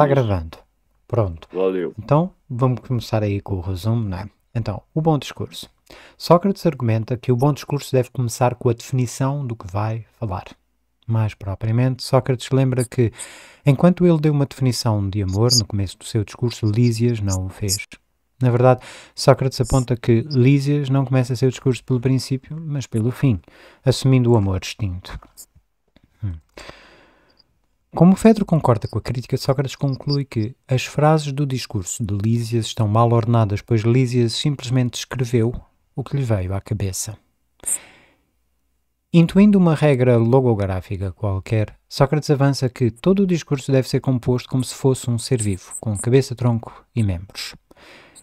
Está gravando. Pronto. Valeu. Então, vamos começar aí com o resumo, não é? Então, o bom discurso. Sócrates argumenta que o bom discurso deve começar com a definição do que vai falar. Mais propriamente, Sócrates lembra que, enquanto ele deu uma definição de amor no começo do seu discurso, Lísias não o fez. Na verdade, Sócrates aponta que Lísias não começa seu discurso pelo princípio, mas pelo fim, assumindo o amor distinto. Hum. Como Fedro concorda com a crítica Sócrates, conclui que as frases do discurso de Lísias estão mal ordenadas, pois Lísias simplesmente escreveu o que lhe veio à cabeça. Intuindo uma regra logográfica qualquer, Sócrates avança que todo o discurso deve ser composto como se fosse um ser vivo, com cabeça, tronco e membros.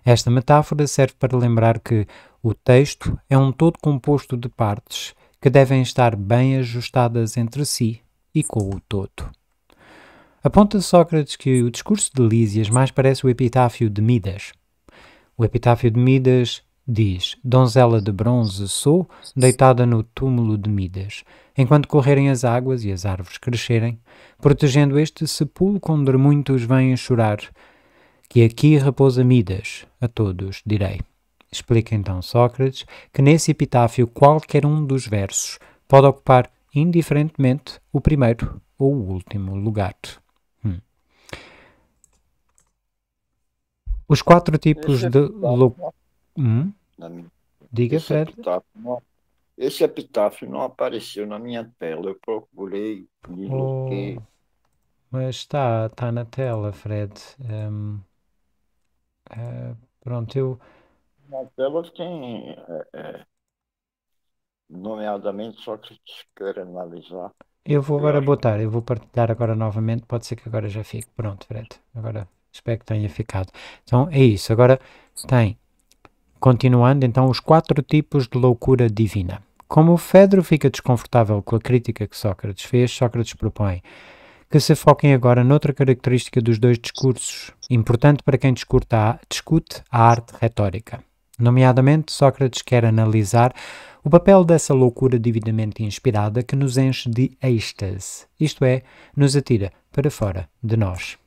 Esta metáfora serve para lembrar que o texto é um todo composto de partes que devem estar bem ajustadas entre si e com o todo aponta Sócrates que o discurso de Lísias mais parece o epitáfio de Midas. O epitáfio de Midas diz: Donzela de bronze sou, deitada no túmulo de Midas, enquanto correrem as águas e as árvores crescerem, protegendo este sepulcro onde muitos vêm chorar, que aqui repousa Midas, a todos direi. Explica então Sócrates que nesse epitáfio qualquer um dos versos pode ocupar indiferentemente o primeiro ou o último lugar. Os quatro tipos é de loucura. Hum? Minha... Diga, Esse é Fred. Epitáfio não... Esse epitáfio é não apareceu na minha tela. Eu procurei, oh, desloquei. Oh. Mas está tá na tela, Fred. Um, eh, pronto, eu. Na tela tem. É, é, nomeadamente só que quer analisar. Eu vou agora botar, eu vou partilhar agora novamente. Pode ser que agora já fique. Pronto, Fred. Agora Espero que tenha ficado. Então é isso. Agora tem, continuando, então, os quatro tipos de loucura divina. Como o Fedro fica desconfortável com a crítica que Sócrates fez, Sócrates propõe que se foquem agora noutra característica dos dois discursos, importante para quem discute a arte retórica. Nomeadamente, Sócrates quer analisar o papel dessa loucura divinamente inspirada que nos enche de êxtase, isto é, nos atira para fora de nós.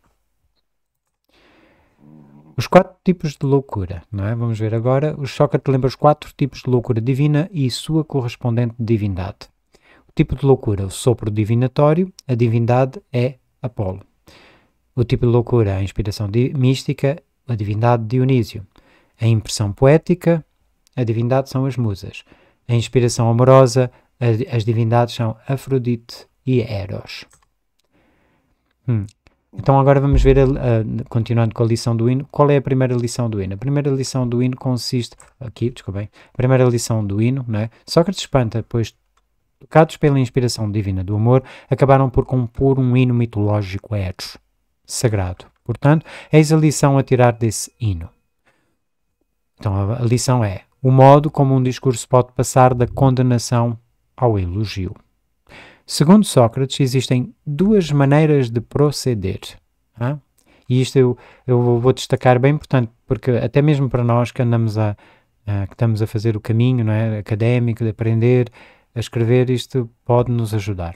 Os quatro tipos de loucura, não é? Vamos ver agora. O Sócrates lembra os quatro tipos de loucura divina e sua correspondente divindade. O tipo de loucura, é o sopro divinatório, a divindade é Apolo. O tipo de loucura, é a inspiração mística, a divindade Dionísio. A impressão poética, a divindade são as musas. A inspiração amorosa, as divindades são Afrodite e Eros. Hum. Então agora vamos ver, a, a, continuando com a lição do hino, qual é a primeira lição do hino? A primeira lição do hino consiste, aqui, desculpem, a primeira lição do hino, né? Sócrates espanta, pois tocados pela inspiração divina do amor, acabaram por compor um hino mitológico Eros, sagrado. Portanto, eis a lição a tirar desse hino. Então a lição é o modo como um discurso pode passar da condenação ao elogio. Segundo Sócrates, existem duas maneiras de proceder. Ah? E isto eu, eu vou destacar bem importante, porque até mesmo para nós que andamos a, a, que estamos a fazer o caminho não é? académico, de aprender a escrever, isto pode nos ajudar.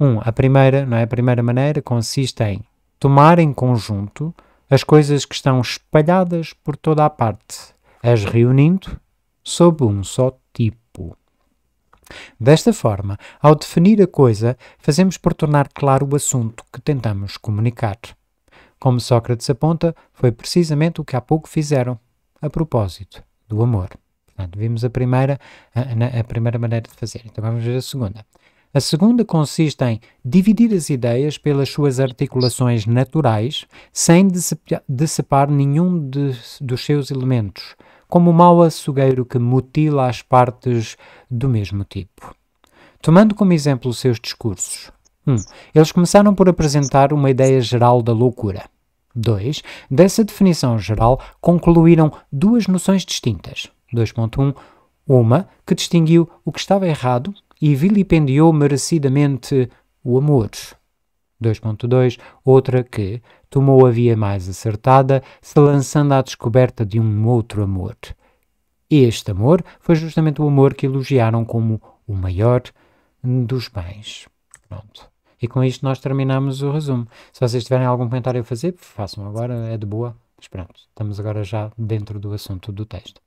Um, a primeira, não é? a primeira maneira consiste em tomar em conjunto as coisas que estão espalhadas por toda a parte, as reunindo sob um só tipo. Desta forma, ao definir a coisa, fazemos por tornar claro o assunto que tentamos comunicar. Como Sócrates aponta, foi precisamente o que há pouco fizeram, a propósito do amor. Portanto, vimos a primeira, a, a primeira maneira de fazer, então vamos ver a segunda. A segunda consiste em dividir as ideias pelas suas articulações naturais, sem decepar nenhum de, dos seus elementos, como mau açougueiro que mutila as partes do mesmo tipo. Tomando como exemplo os seus discursos. 1. Um, eles começaram por apresentar uma ideia geral da loucura. 2. Dessa definição geral, concluíram duas noções distintas. 2.1. Uma que distinguiu o que estava errado e vilipendiou merecidamente o amor. 2.2. Outra que tomou a via mais acertada, se lançando à descoberta de um outro amor. Este amor foi justamente o amor que elogiaram como o maior dos bens. Pronto. E com isto nós terminamos o resumo. Se vocês tiverem algum comentário a fazer, façam agora, é de boa. Mas pronto, estamos agora já dentro do assunto do texto.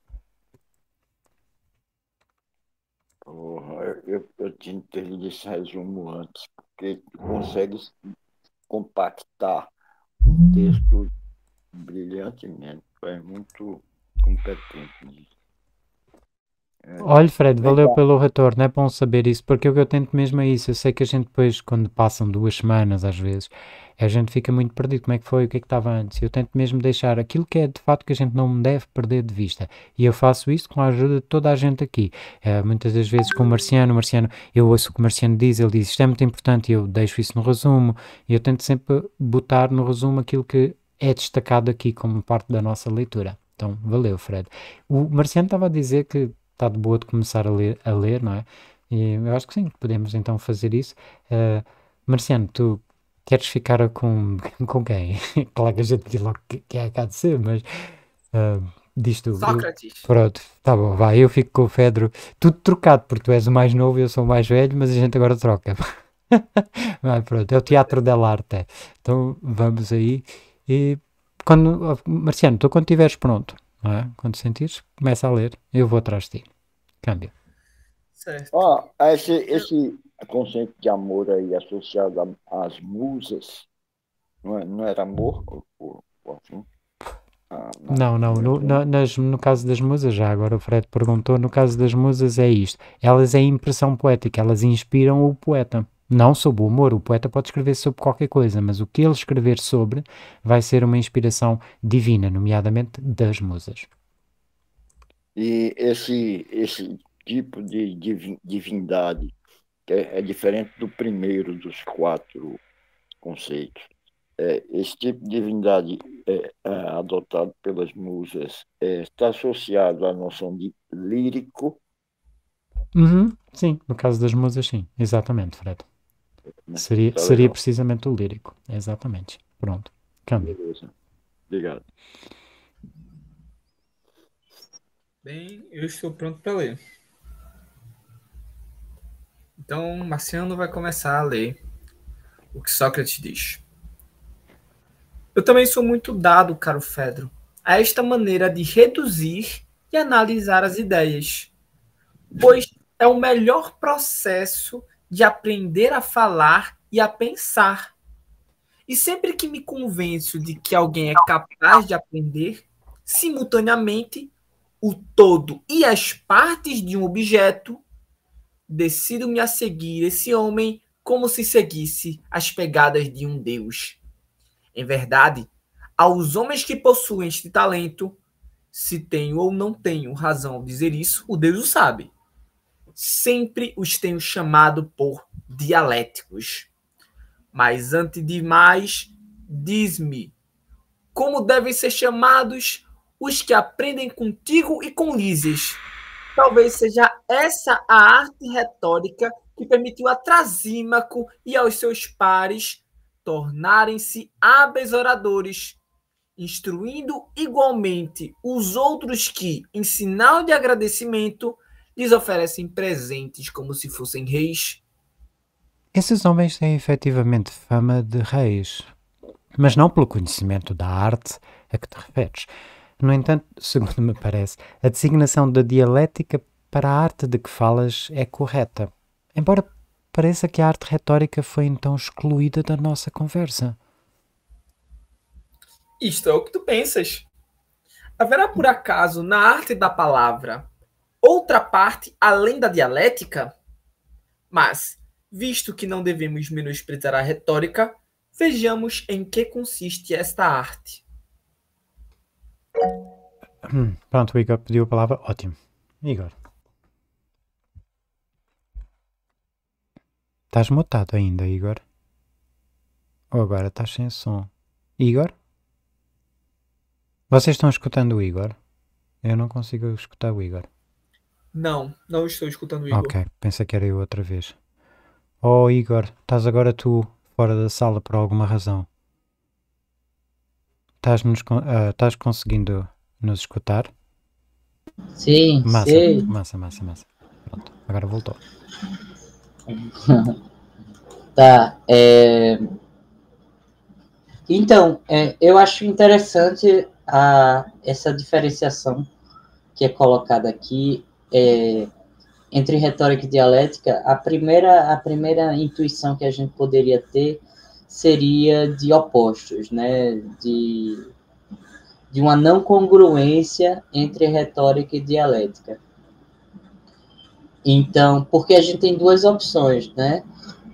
eu, eu tinha que ter lido esse resumo antes, porque tu consegue compactar um hum. texto brilhante mesmo, né? é muito competente. Olha, Fred, valeu então, pelo retorno. É bom saber isso, porque o que eu tento mesmo é isso. Eu sei que a gente depois, quando passam duas semanas, às vezes, a gente fica muito perdido. Como é que foi? O que é que estava antes? Eu tento mesmo deixar aquilo que é de facto que a gente não deve perder de vista. E eu faço isso com a ajuda de toda a gente aqui. Uh, muitas das vezes com o Marciano, o Marciano, eu ouço o que o Marciano diz, ele diz isto é muito importante, e eu deixo isso no resumo. E eu tento sempre botar no resumo aquilo que é destacado aqui como parte da nossa leitura. Então, valeu, Fred. O Marciano estava a dizer que está de boa de começar a ler, a ler, não é? E eu acho que sim, podemos então fazer isso. Uh, Marciano, tu queres ficar com, com quem? claro que a gente diz logo que, que é ser, mas uh, diz tu. Sócrates. Eu, pronto, tá bom, vai, eu fico com o Fedro, tudo trocado, porque tu és o mais novo e eu sou o mais velho, mas a gente agora troca. vai, pronto, é o teatro da arte. Então vamos aí. E quando, Marciano, tu quando estiveres pronto, é? Quando sentires, começa a ler. Eu vou atrás de ti. Câmbio. Certo. esse, esse conceito de amor aí associado às musas, não, é, não era amor? Ou, ou, ou assim? Ah, não, não. No, nas, no caso das musas, já agora o Fred perguntou, no caso das musas é isto. Elas é impressão poética, elas inspiram o poeta. Não sobre o humor, o poeta pode escrever sobre qualquer coisa, mas o que ele escrever sobre vai ser uma inspiração divina, nomeadamente das musas. E esse, esse tipo de divindade é, é diferente do primeiro dos quatro conceitos. É, esse tipo de divindade é, é adotado pelas musas é, está associado à noção de lírico. Uhum, sim, no caso das musas, sim, exatamente, Fred. Né? Seria, tá seria precisamente o lírico, exatamente. Pronto, câmbio. Obrigado. Bem, eu estou pronto para ler. Então, Marciano vai começar a ler o que Sócrates diz. Eu também sou muito dado, caro Fedro, a esta maneira de reduzir e analisar as ideias, pois é o melhor processo de aprender a falar e a pensar. E sempre que me convenço de que alguém é capaz de aprender, simultaneamente, o todo e as partes de um objeto, decido-me a seguir esse homem como se seguisse as pegadas de um deus. Em verdade, aos homens que possuem este talento, se tenho ou não tenho razão ao dizer isso, o Deus o sabe sempre os tenho chamado por dialéticos. Mas antes de mais, diz-me como devem ser chamados os que aprendem contigo e com Lises. Talvez seja essa a arte retórica que permitiu a Trasímaco e aos seus pares tornarem-se hábeis oradores, instruindo igualmente os outros que, em sinal de agradecimento, lhes oferecem presentes como se fossem reis. Esses homens têm efetivamente fama de reis, mas não pelo conhecimento da arte a que te referes. No entanto, segundo me parece, a designação da dialética para a arte de que falas é correta, embora pareça que a arte retórica foi então excluída da nossa conversa. Isto é o que tu pensas. Haverá por acaso na arte da palavra outra parte além da dialética, mas, visto que não devemos menosprezar a retórica, vejamos em que consiste esta arte. Hum, pronto, o Igor pediu a palavra. Ótimo. Igor. Estás mutado ainda, Igor? Ou agora estás sem som? Igor? Vocês estão escutando o Igor? Eu não consigo escutar o Igor. Não, não estou escutando o Igor. Ok, pensei que era eu outra vez. Oh Igor, estás agora tu fora da sala por alguma razão. Estás, nos, uh, estás conseguindo nos escutar? Sim, massa, sim. Massa, massa, massa. Pronto, agora voltou. tá, é... Então, é, eu acho interessante a, essa diferenciação que é colocada aqui é, entre retórica e dialética, a primeira, a primeira intuição que a gente poderia ter seria de opostos, né? de, de uma não congruência entre retórica e dialética. Então, porque a gente tem duas opções, né?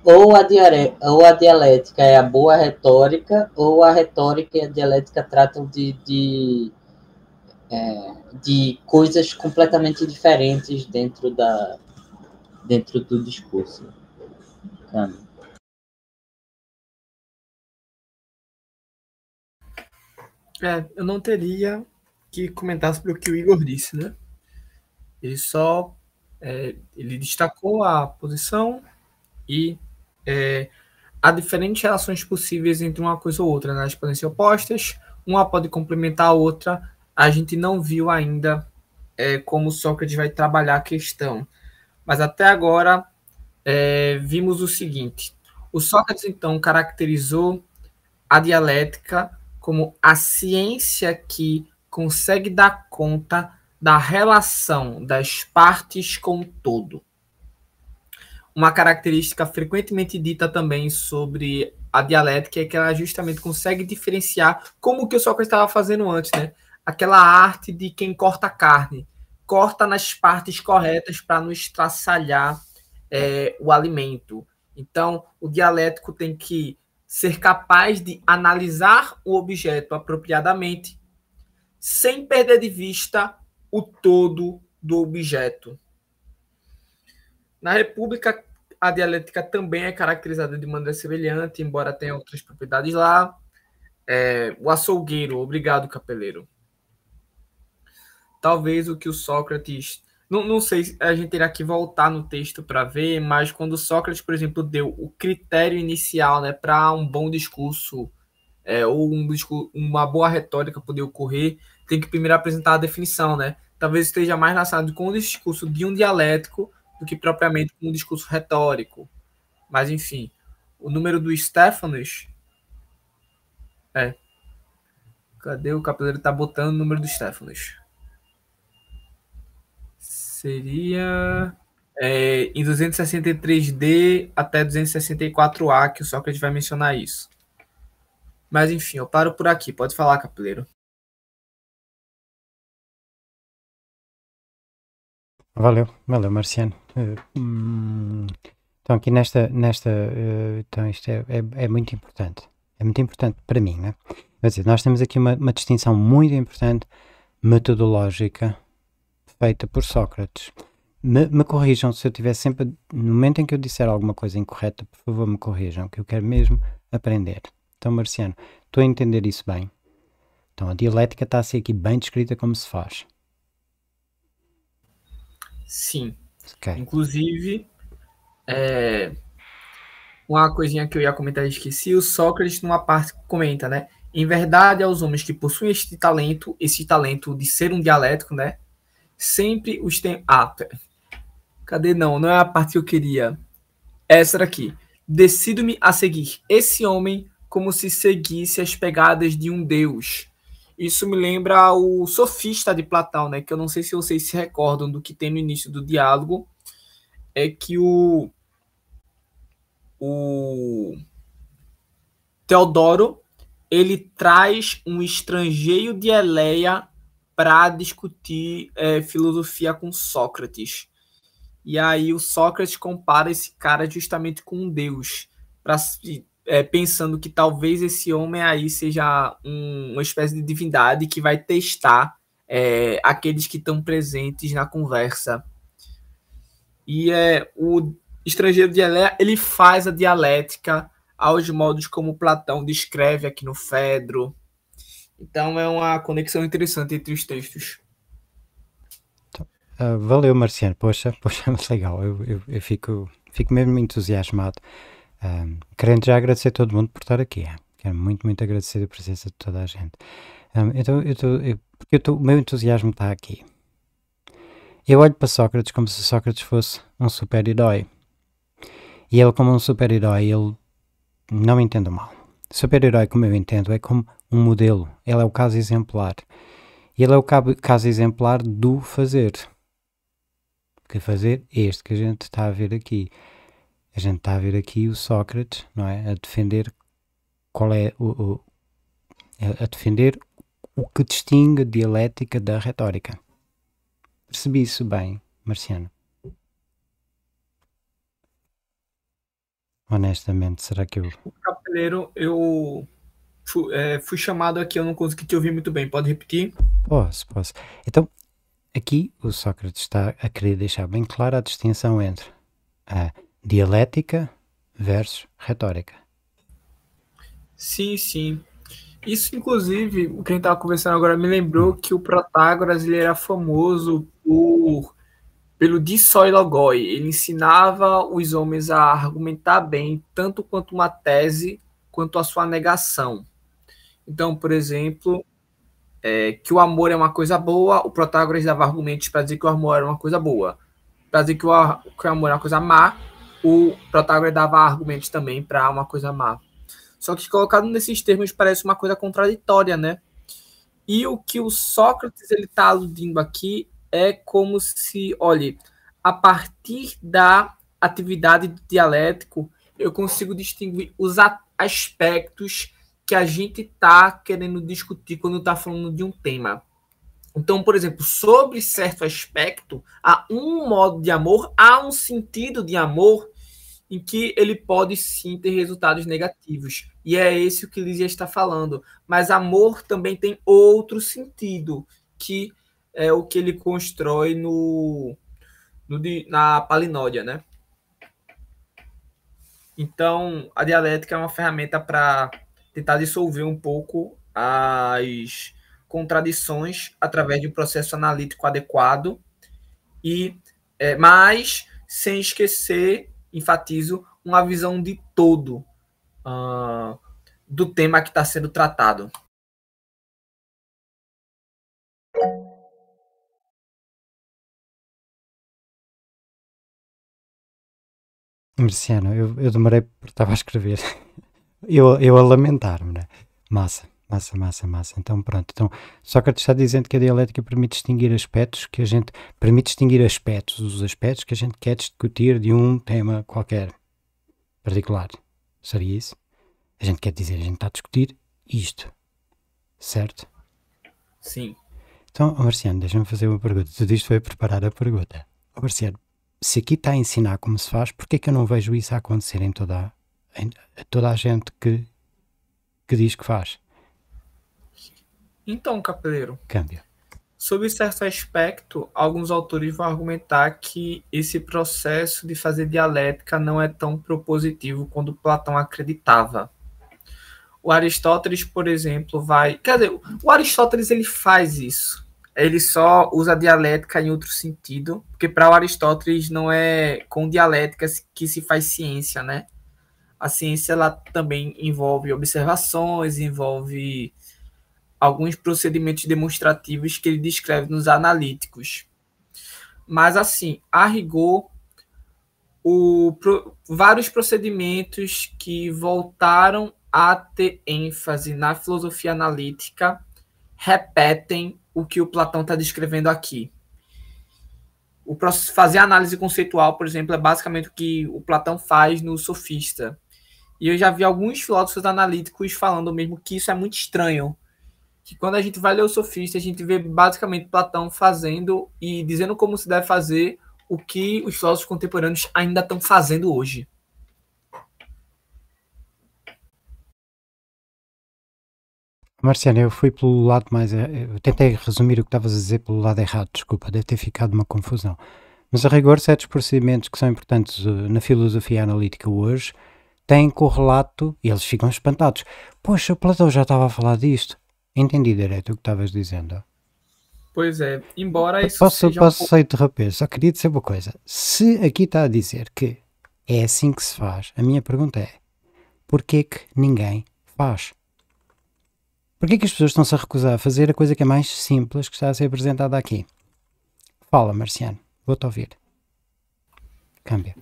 Ou a, diare... ou a dialética é a boa retórica, ou a retórica e a dialética tratam de, de é, de coisas completamente diferentes dentro da dentro do discurso. É, eu não teria que comentar sobre o que o Igor disse, né? Ele só é, ele destacou a posição e é, há diferentes relações possíveis entre uma coisa ou outra, né? podem ser opostas. Uma pode complementar a outra a gente não viu ainda é, como Sócrates vai trabalhar a questão. Mas até agora é, vimos o seguinte: o Sócrates então caracterizou a dialética como a ciência que consegue dar conta da relação das partes com o todo. Uma característica frequentemente dita também sobre a dialética é que ela justamente consegue diferenciar como que o Sócrates estava fazendo antes, né? aquela arte de quem corta carne. Corta nas partes corretas para não estraçalhar é, o alimento. Então, o dialético tem que ser capaz de analisar o objeto apropriadamente, sem perder de vista o todo do objeto. Na República, a dialética também é caracterizada de maneira semelhante, embora tenha outras propriedades lá. É, o açougueiro, obrigado, capeleiro talvez o que o Sócrates. Não, não sei, a gente terá que voltar no texto para ver, mas quando Sócrates, por exemplo, deu o critério inicial né, para um bom discurso é, ou um, uma boa retórica poder ocorrer, tem que primeiro apresentar a definição, né? Talvez esteja mais relacionado com o discurso de um dialético do que propriamente com um discurso retórico. Mas, enfim, o número do Stephanus. É. Cadê o capeleiro? Tá botando o número do Stephanus. Seria é, em 263D até 264A, que o Sócrates vai mencionar isso. Mas enfim, eu paro por aqui. Pode falar, Capileiro. Valeu, valeu, Marciano. Eh, hum, então, aqui nesta. nesta eh, então, isto é, é, é, muito importante. É muito importante para mim, né? Quer dizer, nós temos aqui uma, uma distinção muito importante metodológica feita por Sócrates. Me, me, corrijam se eu tiver sempre. No momento em que eu disser alguma coisa incorreta, por favor, me corrijam, que eu quero mesmo aprender. Então, Marciano, estou a entender isso bem. Então, a dialética está a ser aqui bem descrita como se faz. Sim. Okay. Inclusive, é, uma coisinha que eu ia comentar e esqueci: o Sócrates, numa parte, comenta, né? Em verdade, aos homens que possuem este talento, esse talento de ser um dialético, né? sempre os tem. Ah, cadê? Não, não é a parte que eu queria. Essa daqui. Decido-me a seguir esse homem como se seguisse as pegadas de um deus. Isso me lembra o sofista de Platão, né? Que eu não sei se vocês se recordam do que tem no início do diálogo. É que o. O. Teodoro ele traz um estrangeiro de Eleia para discutir é, filosofia com Sócrates. E aí o Sócrates compara esse cara justamente com Deus, pra, é, pensando que talvez esse homem aí seja um, uma espécie de divindade que vai testar é, aqueles que estão presentes na conversa. E é, o estrangeiro de Elé, ele faz a dialética aos modos como Platão descreve aqui no Fedro, então é uma conexão interessante entre os textos. Uh, valeu, Marciano. Poxa, poxa, legal. Eu, eu, eu, fico, fico mesmo entusiasmado. Uh, querendo já agradecer a todo mundo por estar aqui. É. Quero muito, muito agradecer a presença de toda a gente. Um, ah, então, eu tô, eu, eu tô, o meu entusiasmo está aqui. Eu olho para Sócrates como se Sócrates fosse um super-herói. E ele, como um super-herói, ele não me entende mal. Super-herói, como eu entendo, é como um modelo. Ela é o caso exemplar. E ela é o caso exemplar do fazer. Que fazer este que a gente está a ver aqui. A gente está a ver aqui o Sócrates, não é? A defender qual é o, o a defender o que distingue a dialética da retórica. Percebi isso bem, Marciano. Honestamente, será que eu. O capeleiro, eu fui, é, fui chamado aqui, eu não consegui te ouvir muito bem. Pode repetir? Posso, posso. Então, aqui o Sócrates está a querer deixar bem clara a distinção entre a dialética versus retórica. Sim, sim. Isso, inclusive, o que a gente estava conversando agora me lembrou que o Protágoras ele era famoso por pelo de logoi, Ele ensinava os homens a argumentar bem, tanto quanto uma tese, quanto a sua negação. Então, por exemplo, é, que o amor é uma coisa boa, o Protágoras dava argumentos para dizer que o amor era uma coisa boa. Para dizer que o, que o amor é uma coisa má, o Protágoras dava argumentos também para uma coisa má. Só que colocado nesses termos parece uma coisa contraditória, né? E o que o Sócrates ele está aludindo aqui é como se, olhe, a partir da atividade do dialético, eu consigo distinguir os aspectos que a gente está querendo discutir quando está falando de um tema. Então, por exemplo, sobre certo aspecto, há um modo de amor, há um sentido de amor em que ele pode sim ter resultados negativos. E é esse o que Lizia está falando. Mas amor também tem outro sentido, que é o que ele constrói no, no na palinódia, né? Então, a dialética é uma ferramenta para tentar dissolver um pouco as contradições através de um processo analítico adequado e é, mas sem esquecer, enfatizo, uma visão de todo uh, do tema que está sendo tratado. Marciano, eu, eu demorei porque estava a escrever. eu, eu a lamentar-me, né? Massa, massa, massa, massa. Então pronto, então Sócrates está dizendo que a dialética permite distinguir aspectos que a gente permite distinguir aspectos, os aspectos que a gente quer discutir de um tema qualquer particular. Seria isso? A gente quer dizer, a gente está a discutir isto, certo? Sim. Então, Marciano, deixa-me fazer uma pergunta. Tudo isto foi preparar a pergunta. Marciano, se aqui está a ensinar como se faz, porque é que eu não vejo isso a acontecer em toda a, toda a gente que, que diz que faz? Então, Capeleiro. Câmbio. Sob certo aspecto, alguns autores vão argumentar que esse processo de fazer dialética não é tão propositivo quanto Platão acreditava. O Aristóteles, por exemplo, vai. Quer dizer, o Aristóteles ele faz isso ele só usa dialética em outro sentido, porque para Aristóteles não é com dialética que se faz ciência, né? A ciência ela também envolve observações, envolve alguns procedimentos demonstrativos que ele descreve nos analíticos. Mas assim, a rigor, o, pro, vários procedimentos que voltaram a ter ênfase na filosofia analítica repetem o que o Platão está descrevendo aqui. O processo, fazer análise conceitual, por exemplo, é basicamente o que o Platão faz no Sofista. E eu já vi alguns filósofos analíticos falando mesmo que isso é muito estranho. Que quando a gente vai ler o Sofista, a gente vê basicamente Platão fazendo e dizendo como se deve fazer o que os filósofos contemporâneos ainda estão fazendo hoje. Marciana, eu fui pelo lado mais. Eh, eu tentei resumir o que estavas a dizer pelo lado errado, desculpa, deve ter ficado uma confusão. Mas a rigor, certos procedimentos que são importantes eh, na filosofia analítica hoje têm correlato e eles ficam espantados. Poxa, Platão já estava a falar disto. Entendi direito o que estavas dizendo. Pois é, embora isso posso, seja. Posso um pouco... interromper, só queria dizer uma coisa. Se aqui está a dizer que é assim que se faz, a minha pergunta é: porquê que ninguém faz? Porquê que as pessoas estão-se a recusar a fazer a coisa que é mais simples que está a ser apresentada aqui? Fala, Marciano, vou-te ouvir. Cambia.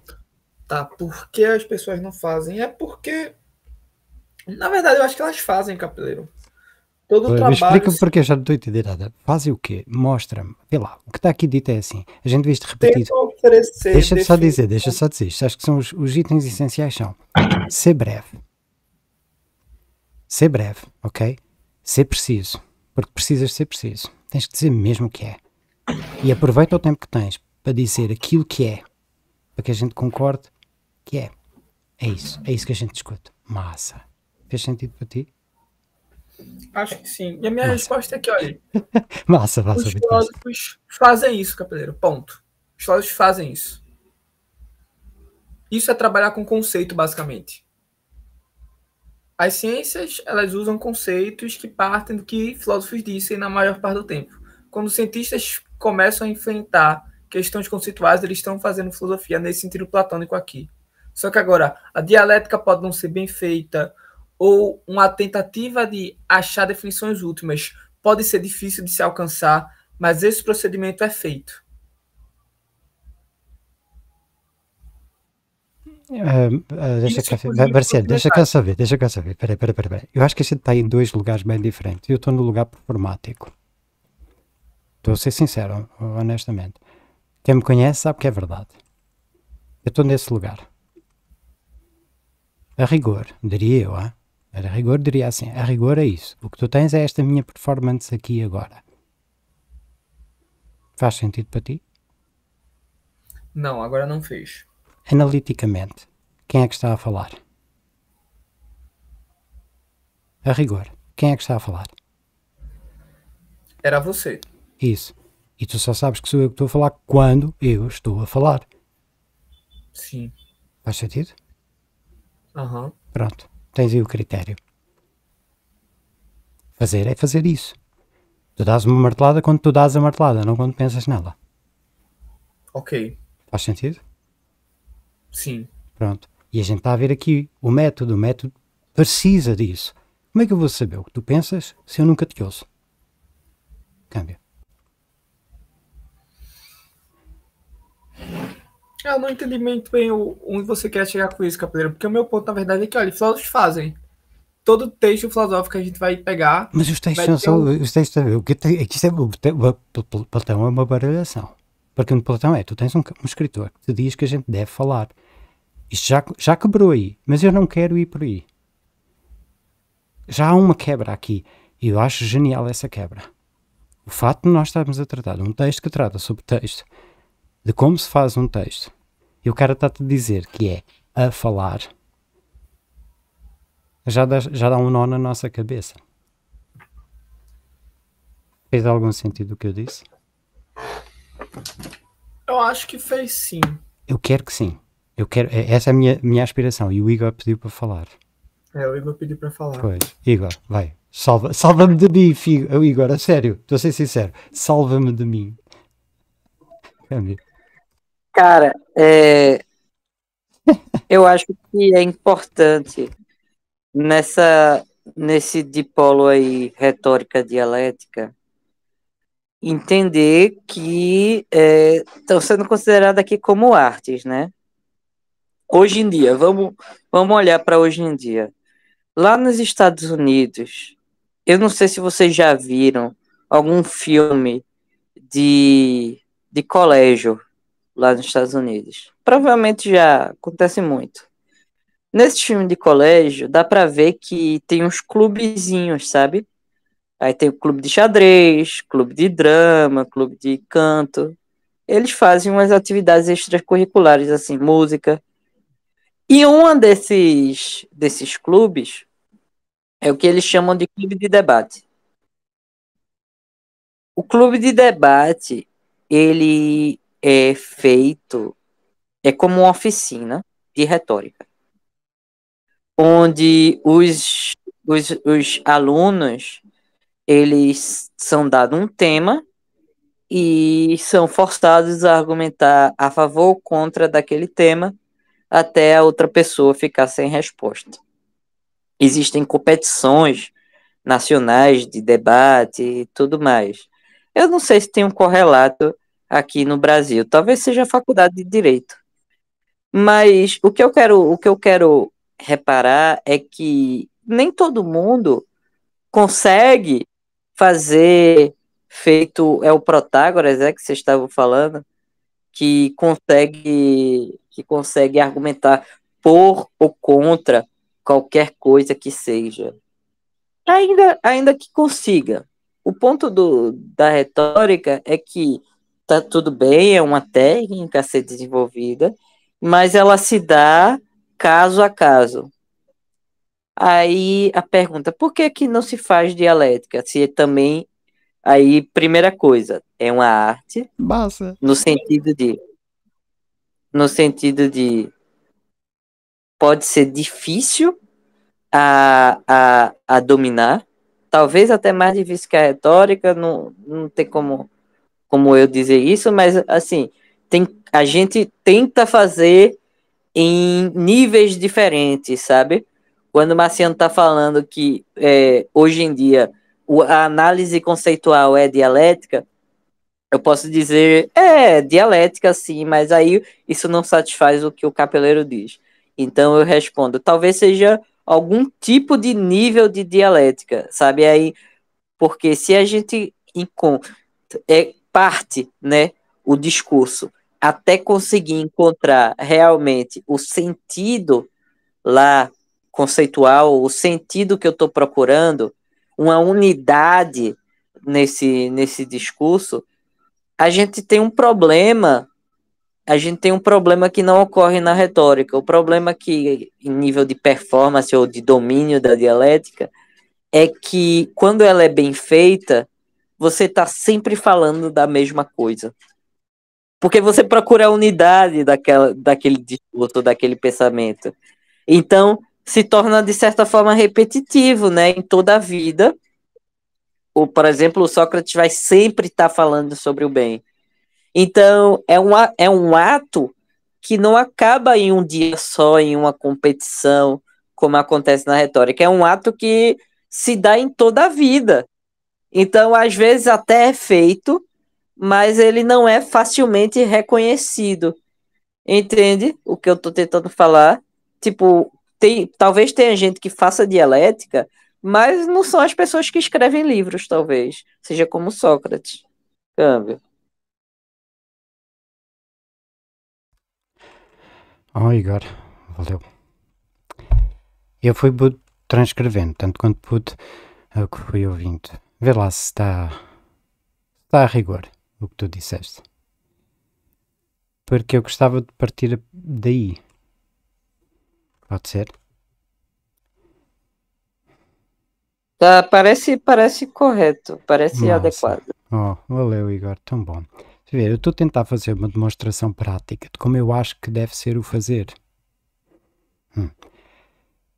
Tá, por que as pessoas não fazem? É porque. Na verdade, eu acho que elas fazem, Capeleiro. Todo o trabalho. Explica-me porque eu já não estou a entender nada. Fazem o quê? Mostra-me. Vê lá, o que está aqui dito é assim. A gente viste repetido. Deixa-te só dizer, deixa só dizer. Acho que são os, os itens essenciais são ser breve. Ser breve, ok? ser preciso, porque precisas ser preciso. Tens que dizer mesmo o que é. E aproveita o tempo que tens para dizer aquilo que é, para que a gente concorde que é. É isso, é isso que a gente discute. Massa. Fez sentido para ti? Acho que sim. E a minha massa. resposta é que, olha, massa, massa, os filósofos fazem isso, capeleiro, ponto. Os filósofos fazem isso. Isso é trabalhar com conceito, basicamente. As ciências, elas usam conceitos que partem do que filósofos dizem na maior parte do tempo. Quando cientistas começam a enfrentar questões conceituais, eles estão fazendo filosofia nesse sentido platônico aqui. Só que agora, a dialética pode não ser bem feita, ou uma tentativa de achar definições últimas pode ser difícil de se alcançar, mas esse procedimento é feito. Ah, ah, deixa cá ver. Marcelo, deixa cá saber, deixa cá saber. espera espera espera Eu acho que a gente está em dois lugares bem diferentes. Eu estou no lugar performático. Estou a ser sincero, honestamente. Quem me conhece sabe que é verdade. Eu estou nesse lugar. A rigor, diria eu, a rigor diria assim, a rigor é isso. O que tu tens é esta minha performance aqui agora. Faz sentido para ti? Não, agora não fez analiticamente, quem é que está a falar? A rigor, quem é que está a falar? Era você. Isso. E tu só sabes que sou eu que estou a falar quando eu estou a falar. Sim. Faz sentido? Aham. Uhum. Pronto. Tens aí o critério. Fazer é fazer isso. Tu dás uma martelada quando tu dás a martelada, não quando pensas nela. Ok. Faz sentido? Sim. Pronto. E a gente está a ver aqui o método. O método precisa disso. Como é que eu vou saber o que tu pensas se eu nunca te ouço? Câmbio. Eu não entendi muito bem onde você quer chegar com isso, Capeleiro. porque o meu ponto, na verdade, é que, olha, filósofos fazem. Todo texto filosófico que a gente vai pegar. Mas os textos são só. Um... Os textos, o que tem, aqui, que é, o, Platão é uma baralhação porque o Platão é, tu tens um, um escritor que te diz que a gente deve falar. Isto já, já quebrou aí, mas eu não quero ir por aí. Já há uma quebra aqui e eu acho genial essa quebra. O fato de nós estarmos a tratar um texto que trata sobre texto, de como se faz um texto, e o cara está-te a dizer que é a falar, já dá, já dá um nó na nossa cabeça. Fez algum sentido o que eu disse? Eu acho que fez sim. Eu quero que sim. Eu quero, é, essa é a minha, minha aspiração. E o Igor pediu para falar. É, o Igor pediu para falar. Pois, Igor, vai. Salva-me salva de mim, filho. Eu, Igor, a sério, estou a ser sincero. Salva-me de mim. Cara, é... eu acho que é importante nessa, nesse dipolo aí, retórica dialética, entender que é, estão é, sendo consideradas aqui como artes, né? Hoje em dia, vamos, vamos olhar para hoje em dia. Lá nos Estados Unidos, eu não sei se vocês já viram algum filme de, de colégio lá nos Estados Unidos. Provavelmente já acontece muito. Nesse filme de colégio, dá para ver que tem uns clubezinhos, sabe? Aí tem o clube de xadrez, clube de drama, clube de canto. Eles fazem umas atividades extracurriculares, assim, música. E um desses, desses clubes é o que eles chamam de clube de debate. O clube de debate, ele é feito, é como uma oficina de retórica, onde os, os, os alunos eles são dado um tema e são forçados a argumentar a favor ou contra daquele tema até a outra pessoa ficar sem resposta. Existem competições nacionais de debate e tudo mais. Eu não sei se tem um correlato aqui no Brasil, talvez seja a faculdade de direito. Mas o que eu quero, o que eu quero reparar é que nem todo mundo consegue fazer feito é o Protágoras, é que vocês estavam falando, que consegue que consegue argumentar por ou contra qualquer coisa que seja. Ainda ainda que consiga. O ponto do, da retórica é que tá tudo bem, é uma técnica a ser desenvolvida, mas ela se dá caso a caso. Aí a pergunta, por que que não se faz dialética? Se é também aí primeira coisa, é uma arte. Massa. No sentido de no sentido de pode ser difícil a, a, a dominar, talvez até mais difícil que a retórica, não, não tem como como eu dizer isso, mas assim, tem, a gente tenta fazer em níveis diferentes, sabe? Quando o Marciano está falando que é, hoje em dia a análise conceitual é dialética, eu posso dizer, é, dialética sim, mas aí isso não satisfaz o que o capeleiro diz. Então eu respondo, talvez seja algum tipo de nível de dialética, sabe? Aí, porque se a gente encontra, é parte, né, o discurso, até conseguir encontrar realmente o sentido lá conceitual, o sentido que eu estou procurando, uma unidade nesse, nesse discurso, a gente tem um problema. A gente tem um problema que não ocorre na retórica. O problema que, em nível de performance ou de domínio da dialética, é que quando ela é bem feita, você está sempre falando da mesma coisa. Porque você procura a unidade daquela, daquele discurso, daquele pensamento. Então, se torna, de certa forma, repetitivo né, em toda a vida. Ou, por exemplo, o Sócrates vai sempre estar tá falando sobre o bem. Então, é um, é um ato que não acaba em um dia só, em uma competição, como acontece na retórica. É um ato que se dá em toda a vida. Então, às vezes, até é feito, mas ele não é facilmente reconhecido. Entende o que eu estou tentando falar? Tipo, tem, talvez tenha gente que faça dialética, mas não são as pessoas que escrevem livros, talvez. Seja como Sócrates. Câmbio. Oh, Igor, valeu. Eu fui transcrevendo, tanto quanto pude, é o que fui ouvindo. Vê lá se está, está a rigor o que tu disseste. Porque eu gostava de partir daí. Pode ser. Tá, parece, parece correto, parece Nossa. adequado. Oh, valeu, Igor, tão bom. Você vê, eu estou a tentar fazer uma demonstração prática de como eu acho que deve ser o fazer. Hum.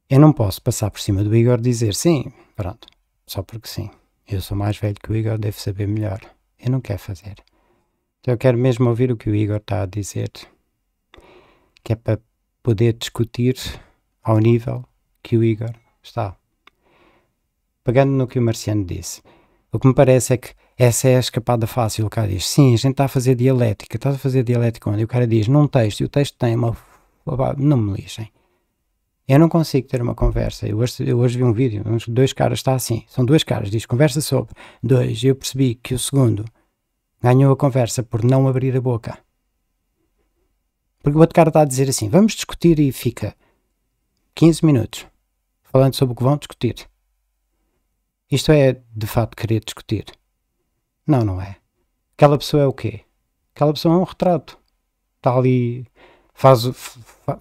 Eu não posso passar por cima do Igor e dizer sim, pronto, só porque sim. Eu sou mais velho que o Igor, devo saber melhor. Eu não quero fazer. Então, eu quero mesmo ouvir o que o Igor está a dizer, que é para poder discutir ao nível que o Igor está. Pegando no que o Marciano disse, o que me parece é que essa é a escapada fácil. O cara diz: Sim, a gente está a fazer dialética. Está a fazer dialética onde? E o cara diz: Num texto. E o texto tem uma. Não me lixem. Eu não consigo ter uma conversa. Eu hoje, eu hoje vi um vídeo, uns dois caras, está assim, são dois caras, diz conversa sobre. Dois, eu percebi que o segundo ganhou a conversa por não abrir a boca. Porque o outro cara está a dizer assim: vamos discutir e fica 15 minutos falando sobre o que vão discutir. Isto é de fato querer discutir. Não, não é. Aquela pessoa é o quê? Aquela pessoa é um retrato. Está ali, faz,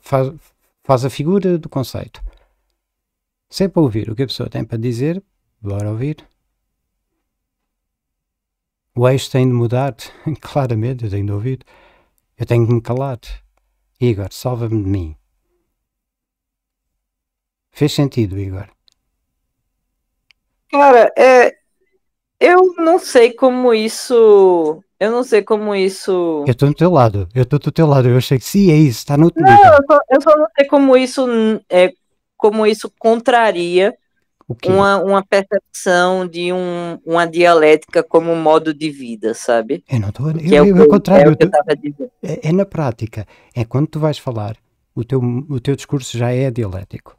faz, faz a figura do conceito. Se é para ouvir o que a pessoa tem para dizer, bora ouvir. O eixo tem de mudar, claramente, eu tenho de ouvir. Eu tenho de me calar. Igor, salva-me de mim. Fez sentido, Igor? Cara, é, eu não sei como isso. Eu não sei como isso. Eu estou do teu lado, eu estou do teu lado, eu achei que sim, é isso, está no teu Não, eu só, eu só, não sei como isso, é, como isso contraria uma, uma percepção de um, uma dialética como modo de vida, sabe? Eu é, não estou. Eu, é, é dizendo. É, é, na prática. É quando tu vais falar, o teu, o teu discurso já é dialético.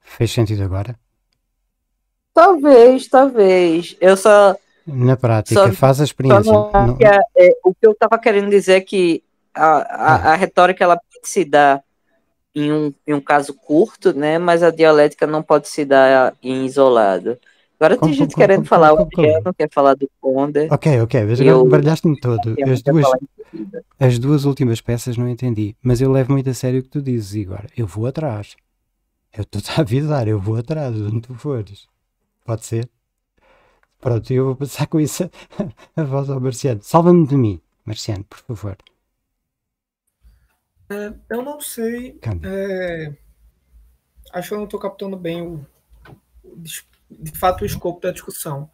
Fez sentido agora? Talvez, talvez. Eu só. Na prática, só, faz a experiência. Não, não... É, o que eu estava querendo dizer é que a, a, a retórica ela pode se dar em um, em um caso curto, né? Mas a dialética não pode se dar em isolado. Agora como, tem gente como, querendo como, falar o piano, quer falar do Ponder. Ok, ok, mas agora baralhaste-me todo. As duas, as duas últimas peças não entendi, mas eu levo muito a sério o que tu dizes, Igor. Eu vou atrás. Eu estou-te a avisar, eu vou atrás, onde tu fores. Pode ser? Pronto, eu vou passar com isso a voz ao Marciano. Salva-me de mim, Marciano, por favor. É, eu não sei. É, acho que eu não estou captando bem o, de fato o escopo da discussão.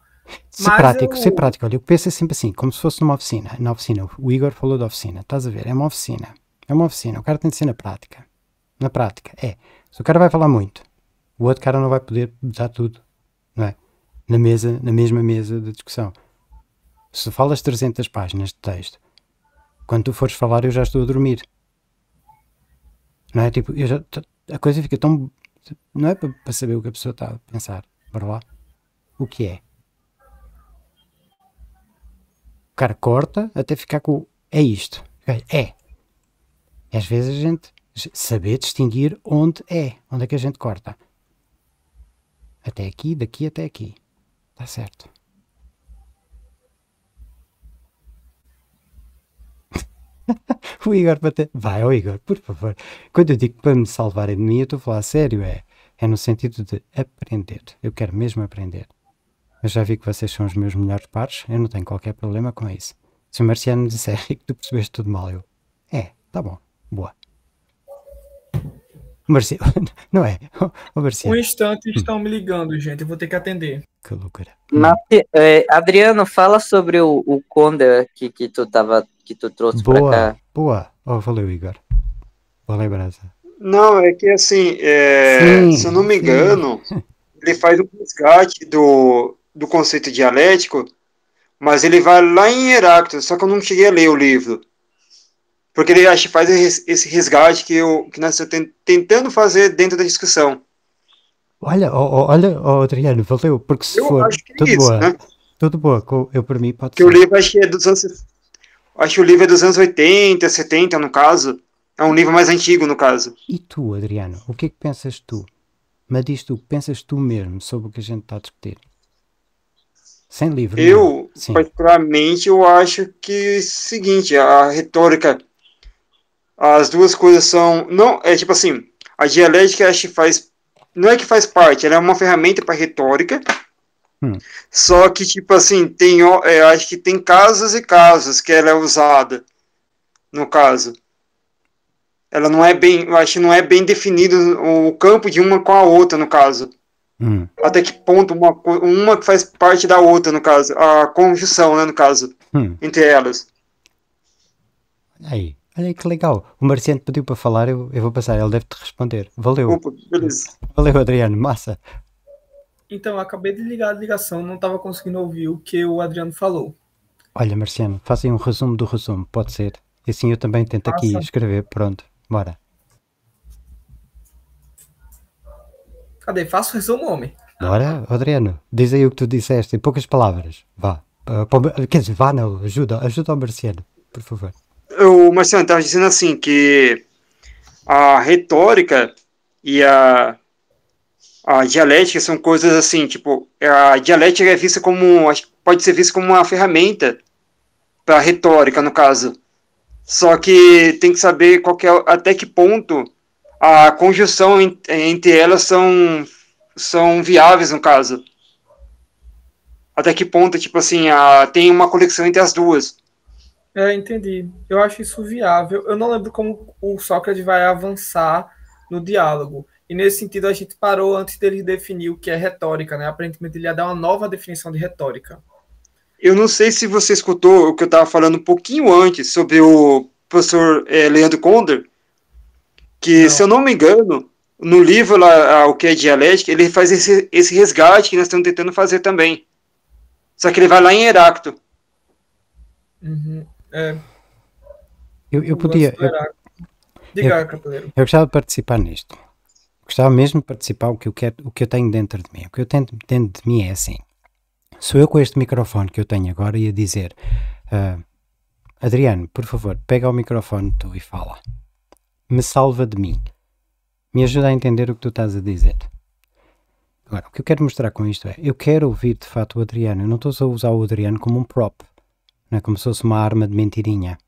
Ser prático, eu... ser prático. Olha, eu penso assim, sempre assim, como se fosse numa oficina. Na oficina, o Igor falou da oficina. Estás a ver? É uma oficina. É uma oficina. O cara tem de ser na prática. Na prática, é. Se o cara vai falar muito, o outro cara não vai poder usar tudo, não é? Na mesa, na mesma mesa da discussão. Se falas 300 páginas de texto, quando tu fores falar, eu já estou a dormir. Não é Tipo, já, a coisa fica tão. Não é para saber o que a pessoa está a pensar. Bora lá. O que é? O cara corta até ficar com. É isto. É. E às vezes a gente saber distinguir onde é, onde é que a gente corta. Até aqui, daqui até aqui. Está certo. o Igor Pateta. Vai, oh Igor, por favor. Quando eu digo para me salvarem de mim, eu estou a falar a sério, é, é no sentido de aprender. Eu quero mesmo aprender. Eu já vi que vocês são os meus melhores pares, eu não tenho qualquer problema com isso. Se o Marciano me disser que tu percebeste tudo mal, eu. É, tá bom, boa. Marciano, não é? O Marciano. Um instante hum. estão me ligando, gente, eu vou ter que atender. Que loucura. Mas, eh, é, Adriano, fala sobre o, o Conda que, que tu tava que tu trouxe boa, pra cá. Boa, oh, valeu, Igor. Boa lembrança. Não, é que assim, é, se eu não me sim. engano, ele faz um resgate do, do conceito dialético, mas ele vai lá em Heráclito, só que eu não cheguei a ler o livro. Porque ele acha, faz esse resgate que, eu, que nós estamos tentando fazer dentro da discussão. Olha, oh, olha, oh, Adriano, valeu, porque se eu for. Acho que é tudo é isso, boa. Né? Tudo boa, eu, por mim pode que ser. Que o livro acho que é dos anos Acho que o livro é dos anos 80, 70, no caso. É um livro mais antigo, no caso. E tu, Adriano, o que é que pensas tu? Mas diz tu, pensas tu mesmo sobre o que a gente está a discutir? Sem livro. Eu, particularmente, eu acho que é o seguinte, a retórica, as duas coisas são. Não, é tipo assim, a dialética acho que faz. Não é que faz parte, ela é uma ferramenta para retórica, Hum. Só que, tipo assim, tem, é, eu acho que tem casos e casos que ela é usada, no caso. Ela não é bem, eu acho que não é bem definido o campo de uma com a outra, no caso. Hum. Até que ponto uma, uma que faz parte da outra, no caso. A conjunção, né, no caso, hum. entre elas. Aí, olha que legal. O Marciano pediu para falar, eu, eu vou passar, ele deve te responder. Valeu. Opa, beleza. Valeu, Adriano, massa. Então, eu acabei de ligar a ligação, não estava conseguindo ouvir o que o Adriano falou. Olha, Marciano, fazem um resumo do resumo, pode ser. E assim eu também tento Passa. aqui escrever. Pronto, bora. Cadê? Faço resumo, homem. Bora, Adriano, diz aí o que tu disseste em poucas palavras. Vá. Ah, quer dizer, vá não, ajuda, ajuda o Marciano, por favor. O Marciano estava dizendo assim que a retórica e a a dialética são coisas assim, tipo, a dialética é vista como, pode ser vista como uma ferramenta para retórica, no caso. Só que tem que saber qual que é, até que ponto a conjunção entre elas são, são viáveis, no caso. Até que ponto, tipo assim, a, tem uma conexão entre as duas. É, entendi. Eu acho isso viável. Eu não lembro como o Sócrates vai avançar no diálogo. E nesse sentido, a gente parou antes dele definir o que é retórica, né? Aparentemente, ele ia dar uma nova definição de retórica. Eu não sei se você escutou o que eu estava falando um pouquinho antes sobre o professor é, Leandro Conder, que, não. se eu não me engano, no livro lá, O que é Dialética, ele faz esse, esse resgate que nós estamos tentando fazer também. Só que ele vai lá em Heráclito. Uhum. É. Eu, eu podia. Eu, Diga, eu, eu gostava de participar nisto. Gostava mesmo de participar o que eu quero, o que eu tenho dentro de mim. O que eu tenho dentro de mim é assim. Sou eu com este microfone que eu tenho agora e a dizer uh, Adriano, por favor, pega o microfone tu e fala. Me salva de mim. Me ajuda a entender o que tu estás a dizer. Agora, o que eu quero mostrar com isto é, eu quero ouvir de fato o Adriano. Eu não estou só a usar o Adriano como um prop, não é? como se fosse uma arma de mentirinha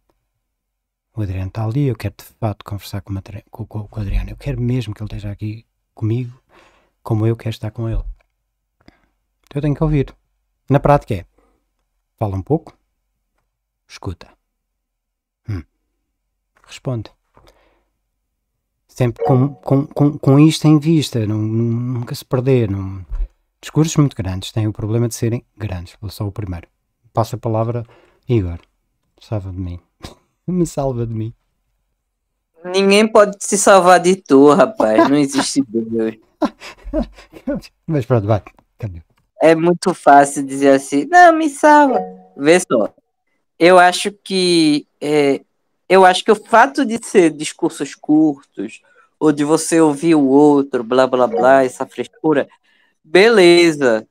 o Adriano está ali, eu quero de fato conversar com, com, com, o Adriano, eu quero mesmo que ele esteja aqui comigo, como eu quero estar com ele. Então eu tenho que ouvir. Na prática é, fala um pouco, escuta, hum. responde. Sempre com, com, com, com isto em vista, não, nunca se perder. Não... Discursos muito grandes têm o problema de serem grandes, só o primeiro. Passa a palavra, Igor, sabe de mim. Me salva de mim. Ninguém pode se salvar de tu, rapaz. Não existe Deus. Mas pronto, vai. É muito fácil dizer assim, não, me salva. Vê só. Eu acho que é, eu acho que o fato de ser discursos curtos, ou de você ouvir o outro, blá blá blá, essa frescura, beleza.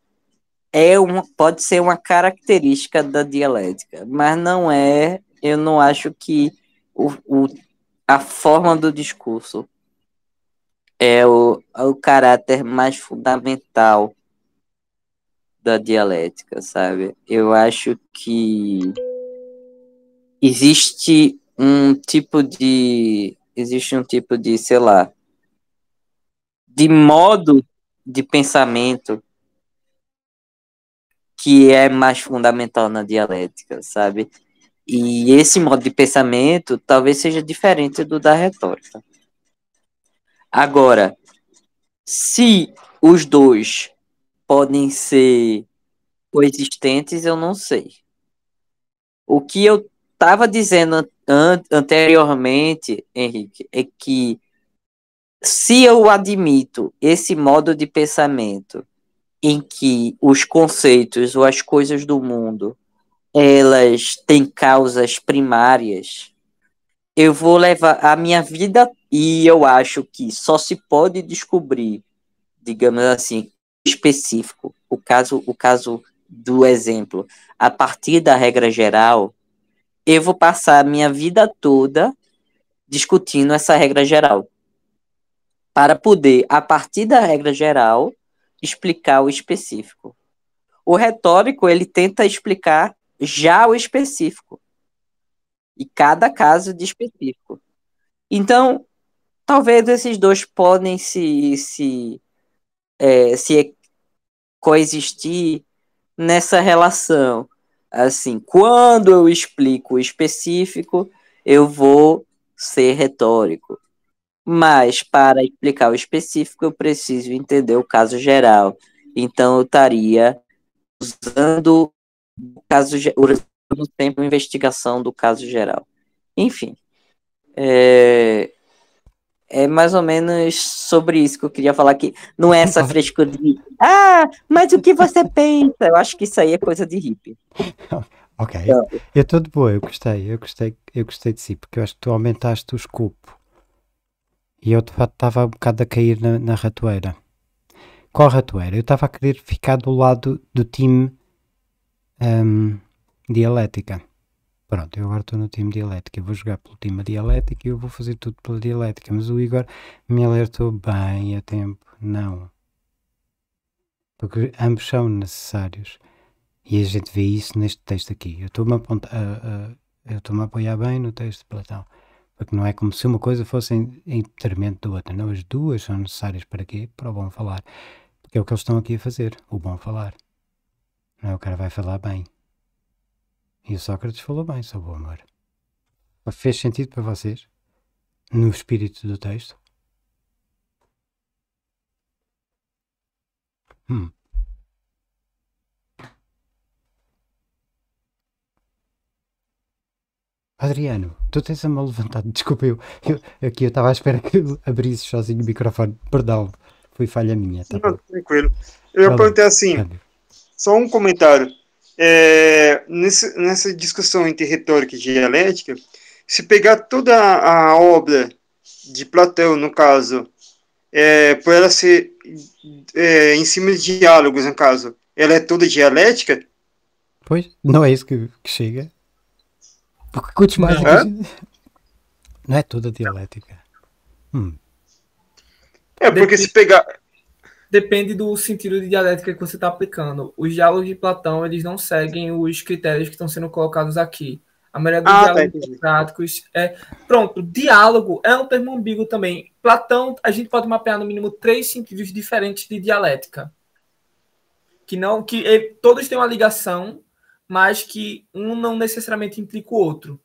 É uma, pode ser uma característica da dialética, mas não é eu não acho que o, o, a forma do discurso é o, é o caráter mais fundamental da dialética, sabe? Eu acho que existe um tipo de existe um tipo de, sei lá, de modo de pensamento que é mais fundamental na dialética, sabe? E esse modo de pensamento talvez seja diferente do da retórica. Agora, se os dois podem ser coexistentes, eu não sei. O que eu estava dizendo an anteriormente, Henrique, é que se eu admito esse modo de pensamento em que os conceitos ou as coisas do mundo elas têm causas primárias, eu vou levar a minha vida e eu acho que só se pode descobrir, digamos assim, específico, o caso, o caso do exemplo, a partir da regra geral, eu vou passar a minha vida toda discutindo essa regra geral. Para poder, a partir da regra geral, explicar o específico. O retórico, ele tenta explicar já o específico. E cada caso de específico. Então, talvez esses dois podem se, se, é, se coexistir nessa relação. Assim, quando eu explico o específico, eu vou ser retórico. Mas para explicar o específico, eu preciso entender o caso geral. Então, eu estaria usando do caso no tempo investigação do caso geral. Enfim, é, é mais ou menos sobre isso que eu queria falar que não é essa frescura de ah, mas o que você pensa? Eu acho que isso aí é coisa de hippie. Ok. Então, eu estou de boa, eu gostei, eu gostei, eu gostei de si, porque eu acho que tu aumentaste o escopo. E eu de facto estava um bocado a cair na, na ratoeira. Qual ratoeira? Eu estava a querer ficar do lado do time um, dialética. Pronto, eu agora estou no time dialética, eu vou jogar pelo time dialética e eu vou fazer tudo pela dialética, mas o Igor me alertou bem a tempo, não. Porque ambos são necessários. E a gente vê isso neste texto aqui. Eu estou-me a, a, a, estou a apoiar bem no texto de Platão. Porque não é como se uma coisa fosse em, em detrimento da outra. Não, as duas são necessárias para quê? Para o bom falar. Porque é o que eles estão aqui a fazer, o bom falar. Não, o cara vai falar bem. E o Sócrates falou bem sobre o amor. Fez sentido para vocês? No espírito do texto? Hum. Adriano, tu tens a mão levantada, desculpa, eu, eu aqui eu estava à espera que abrisse sozinho o microfone, perdão, foi falha minha. Tá Não, tranquilo. Eu tá perguntei assim, tá só um comentário. É, nesse, nessa discussão entre retórica e dialética, se pegar toda a obra de Platão, no caso, é, por ela ser é, em cima de diálogos, no caso, ela é toda dialética? Pois, não é isso que, que chega. Porque quantos mais. Não. Gente... não é toda dialética. Hum. É, porque se pegar depende do sentido de dialética que você está aplicando. Os diálogos de Platão, eles não seguem os critérios que estão sendo colocados aqui. A maioria dos ah, tá, diálogos tá, práticos é... Pronto, diálogo é um termo ambíguo também. Platão, a gente pode mapear no mínimo três sentidos diferentes de dialética. Que não... Que ele, todos têm uma ligação, mas que um não necessariamente implica o outro.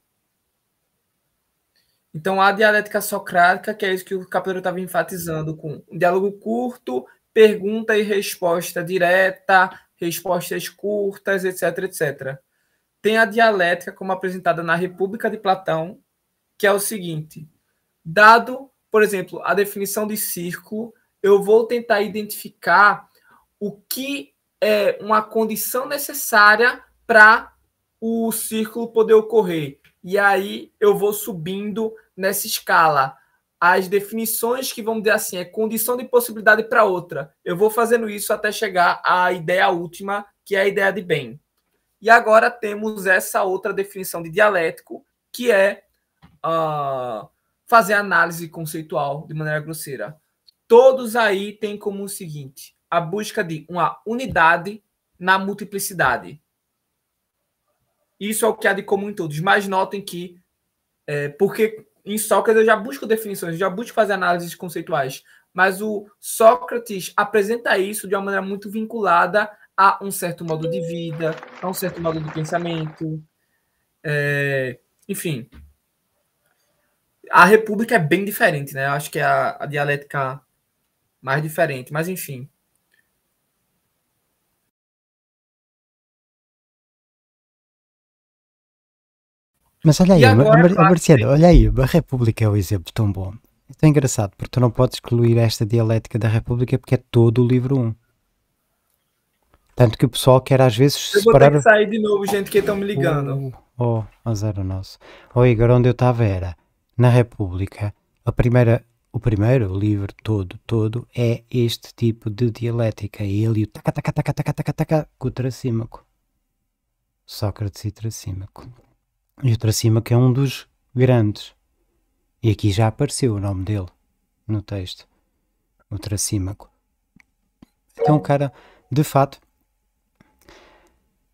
Então, a dialética socrática, que é isso que o Capoeira estava enfatizando, com um diálogo curto pergunta e resposta direta, respostas curtas, etc, etc. Tem a dialética como apresentada na República de Platão, que é o seguinte: dado, por exemplo, a definição de círculo, eu vou tentar identificar o que é uma condição necessária para o círculo poder ocorrer. E aí eu vou subindo nessa escala as definições que, vão dizer assim, é condição de possibilidade para outra. Eu vou fazendo isso até chegar à ideia última, que é a ideia de bem. E agora temos essa outra definição de dialético, que é uh, fazer análise conceitual de maneira grosseira. Todos aí têm como o seguinte: a busca de uma unidade na multiplicidade. Isso é o que há de comum em todos. Mas notem que, é, porque em Sócrates eu já busco definições, eu já busco fazer análises conceituais, mas o Sócrates apresenta isso de uma maneira muito vinculada a um certo modo de vida, a um certo modo de pensamento, é, enfim. A República é bem diferente, né? Eu acho que é a, a dialética mais diferente, mas enfim. Mas olha aí, é é agora, a, a, a Marciana, olha aí, a República é um exemplo tão bom. É engraçado, porque tu não podes excluir esta dialética da República porque é todo o livro 1. Tanto que o pessoal quer às vezes eu separar... vou ter que sair de novo, gente, que estão me ligando. Oh, oh, oh azar zero nosso. Oh, Igor, onde eu estava era, na República, a primeira, o primeiro livro todo, todo, é este tipo de dialética. Ele e o taca, taca, taca, taca, taca, taca, taca, com o Tracímaco. Sócrates e Tracímaco e o Tracima, que é um dos grandes. E aqui já apareceu o nome dele no texto, o Tracímaco. Então, cara, de fato,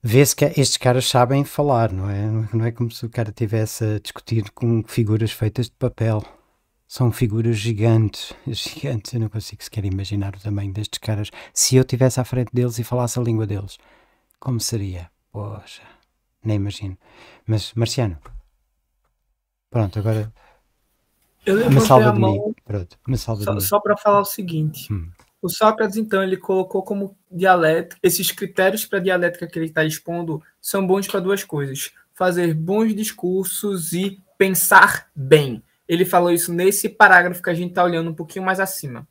vê-se que estes caras sabem falar, não é? Não é como se o cara tivesse a discutir com figuras feitas de papel. São figuras gigantes, gigantes. Eu não consigo sequer imaginar o tamanho destes caras. Se eu tivesse à frente deles e falasse a língua deles, como seria? Poxa nem imagino. Mas, Marciano, pronto, agora. Eu levantei me salva a mim. Pronto, salva só, só para falar o seguinte. Hum. O Sócrates, então, ele colocou como dialética, esses critérios para a dialética que ele está expondo são bons para duas coisas: fazer bons discursos e pensar bem. Ele falou isso nesse parágrafo que a gente está olhando um pouquinho mais acima.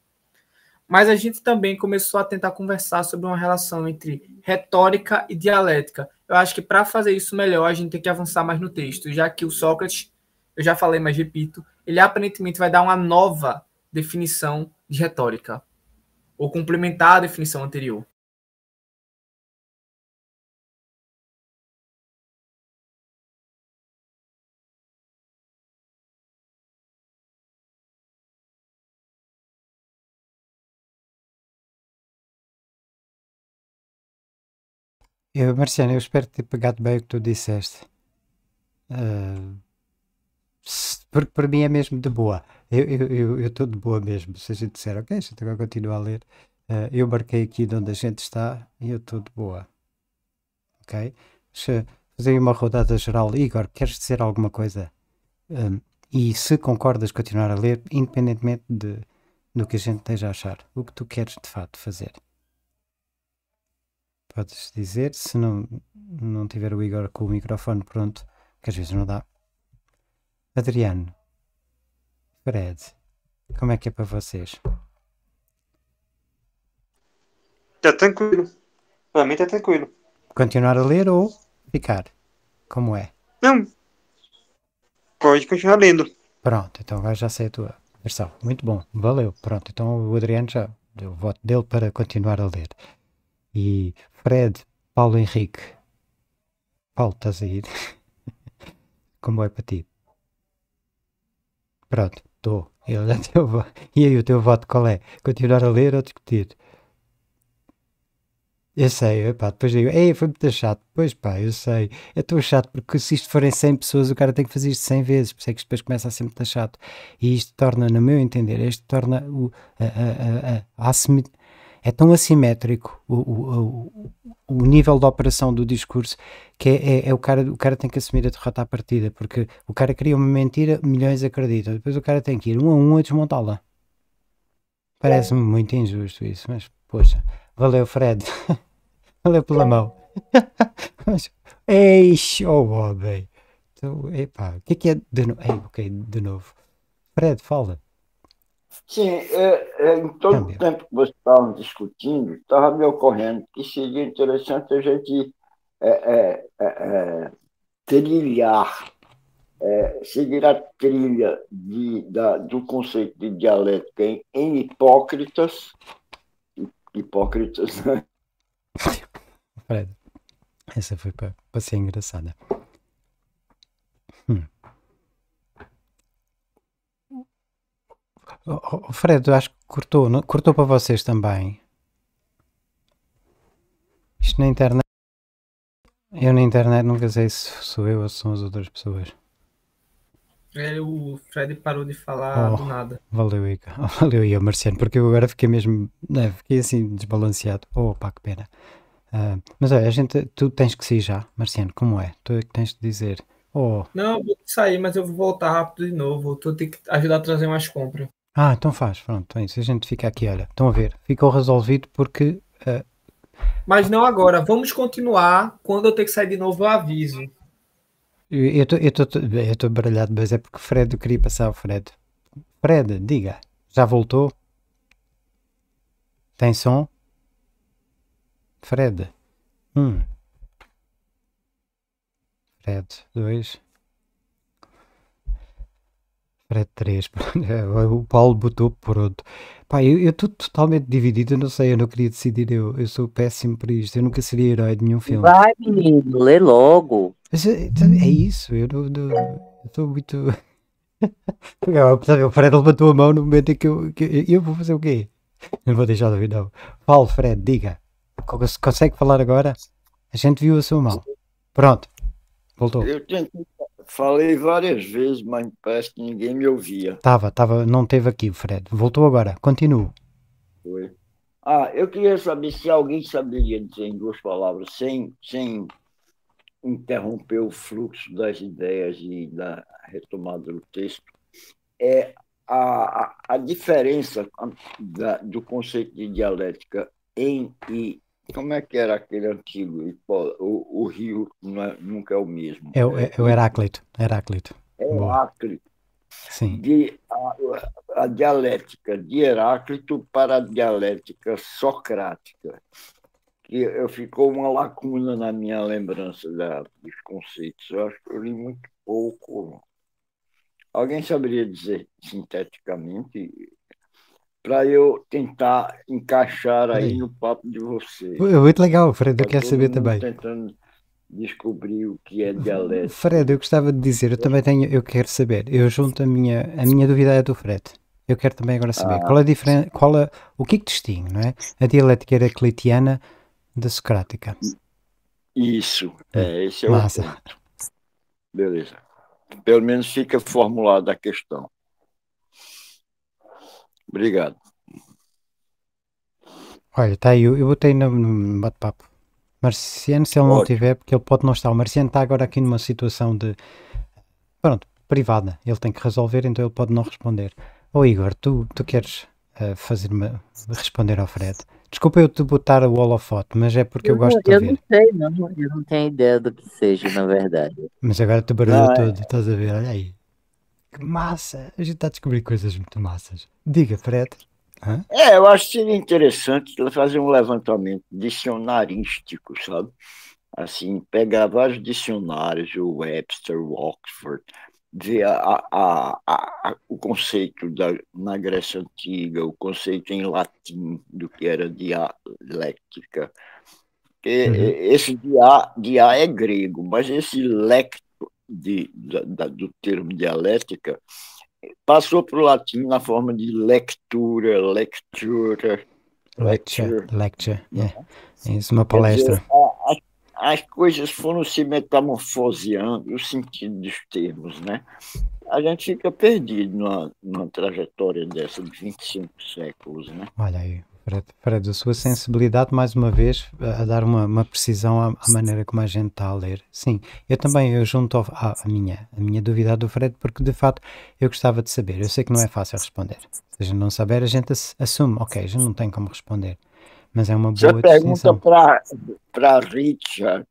Mas a gente também começou a tentar conversar sobre uma relação entre retórica e dialética. Eu acho que para fazer isso melhor, a gente tem que avançar mais no texto, já que o Sócrates, eu já falei, mas repito, ele aparentemente vai dar uma nova definição de retórica, ou complementar a definição anterior. Eu, Marciana, eu espero ter pegado bem o que tu disseste. Uh, porque para mim é mesmo de boa. Eu estou de boa mesmo. Se a gente disser, ok, a gente agora continua a ler. Uh, eu marquei aqui de onde a gente está e eu estou de boa. Ok? Se fazer uma rodada geral. Igor, queres dizer alguma coisa? Um, ah, e se concordas, continuar a ler, independentemente de, do que a gente esteja a achar. O que tu queres de fato fazer podes dizer, se não, não tiver o Igor com o microfone pronto, que às vezes não dá. Adriano, Fred, como é que é para vocês? Está tranquilo. Para mim está tranquilo. Continuar a ler ou ficar? Como é? Não. Pode continuar lendo. Pronto, então vai já sei a tua versão. Muito bom, valeu. Pronto, então o Adriano já deu o voto dele para continuar a ler. E Fred, Paulo Henrique. Paulo, estás aí? Como é para ti? Pronto, estou. E aí o teu voto qual é? Continuar a ler ou discutir? Eu sei, epá, depois digo, ei, foi muito chato. Pois pá, eu sei, é tão chato porque se isto forem 100 pessoas, o cara tem que fazer isto 100 vezes, por isso é que depois começa a ser muito chato. E isto torna, no meu entender, isto torna o, a, a, a, a é tão assimétrico o, o, o, o nível de operação do discurso que é, é, é, o, cara, o cara tem que assumir a derrota à partida, porque o cara cria uma mentira, milhões acreditam, depois o cara tem que ir um a um a desmontá-la. Parece-me muito injusto isso, mas poxa, valeu Fred, valeu pela mão. mas, ei, show, oh, homem. Então, epá, o que é que é de novo? Ei, ok, de novo. Fred, fala. Sim, é, é, em todo Também. o tempo que vocês estavam discutindo, estava me ocorrendo que seria interessante a gente é, é, é, é trilhar, seguir a trilha de, da, do conceito de dialética em, em Hipócritas, Hipócritas, né? Fred, essa foi para ser engraçada. Oh, oh, Fred, eu acho que cortou, não? cortou para vocês também. Isto na internet. Eu na internet nunca sei se sou eu ou se são as outras pessoas. É, o Fred parou de falar oh, do nada. Valeu, Ica. Valeu, Ica, Marciano, porque eu agora fiquei mesmo. Né, fiquei assim desbalanceado. Oh, que pena. Uh, mas olha, a gente, tu tens que sair já, Marciano, como é? Tu é que tens de dizer. Oh. Não, vou sair, mas eu vou voltar rápido de novo. Tu tem que ajudar a trazer mais compras. Ah, então faz, pronto, então é isso. A gente fica aqui, olha, estão a ver, ficou resolvido porque. Uh... Mas não agora, vamos continuar. Quando eu tenho que sair de novo, eu aviso. Eu estou baralhado, mas é porque Fred, queria passar Fred. Fred, diga, já voltou? Tem som? Fred, um. Fred, dois para três. o Paulo botou pronto. Pá, eu estou totalmente dividido, eu não sei, eu não queria decidir, eu, eu sou péssimo por isto, eu nunca seria herói de nenhum filme. Vai, menino, lê logo. Mas, eh, é, isso, eu estou muito. o Fred levantou a mão no momento em que eu, que eu vou fazer o quê? Não vou deixar de ouvir, não. Paulo, Fred, diga. Consegue falar agora? A gente viu a sua mão. Pronto. Voltou. Eu Falei várias vezes, mas parece que ninguém me ouvia. Tava, tava, não teve aqui, Fred. Voltou agora. Continua. Foi. Ah, eu queria saber se alguém saberia dizer em duas palavras, sem, sem interromper o fluxo das ideias e da retomada do texto, é a, a diferença da, do conceito de dialética em e como é que era aquele antigo? O, o rio é, nunca é o mesmo. É, é, é o Heráclito. Heráclito. É Heráclito. Sim. De, a, a, dialética de Heráclito para a dialética socrática. Que eu, ficou uma lacuna na minha lembrança da, dos conceitos. Eu acho que eu li muito pouco. Alguém saberia dizer sinteticamente para eu tentar encaixar aí no papo de vocês. É muito legal, Fred, eu tá quero saber também. Tentando descobrir o que é dialeto. Fred, eu gostava de dizer, eu é. também tenho, eu quero saber, eu junto a minha, a minha dúvida é a do Fred. Eu quero também agora saber ah. qual a diferença, qual a, o que é que distingue, não é? A dialética heraclitiana da socrática. Isso, é, é esse é Massa. o ponto. Beleza. Pelo menos fica formulada a questão. Obrigado. Olha, está aí, eu, eu botei no, no bate-papo. Marciano, se ele Ótimo. não tiver, porque ele pode não estar. O Marciano está agora aqui numa situação de. Pronto, privada. Ele tem que resolver, então ele pode não responder. Ô Igor, tu, tu queres uh, fazer-me responder ao Fred? Desculpa eu te botar o holofote, mas é porque eu, eu gosto não, de eu ver. Eu não sei, não. Eu não tenho ideia do que seja, na verdade. Mas agora te barulho não, é. todo, é. estás a ver? Olha aí. Que massa! A gente está a descobrir coisas muito massas. Diga, Fred. Hã? É, eu acho que seria interessante fazer um levantamento dicionarístico, sabe? Assim, pegar vários dicionários, o Webster, o Oxford, ver a, a, a, o conceito da, na Grécia Antiga, o conceito em latim do que era dialectica. Uhum. Esse dia, dia é grego, mas esse lect de, da, da, do termo dialética passou para o latim na forma de lectura, lectura. Lecture, lecture, yeah. É. Uhum. É isso, uma palestra. Dizer, as coisas foram se metamorfoseando, o sentido dos termos, né? A gente fica perdido numa, numa trajetória dessa de 25 séculos, né? Olha aí. Fred, Fred, a sua sensibilidade, mais uma vez, a dar uma, uma precisão à, à, maneira como a gente está a ler. Sim, eu também eu junto à, à minha, a minha dúvida do Fred, porque de fato eu gostava de saber. Eu sei que não é fácil responder. Se a gente não saber, a gente assume, ok, já não tem como responder. Mas é uma boa pergunta para, para Richard.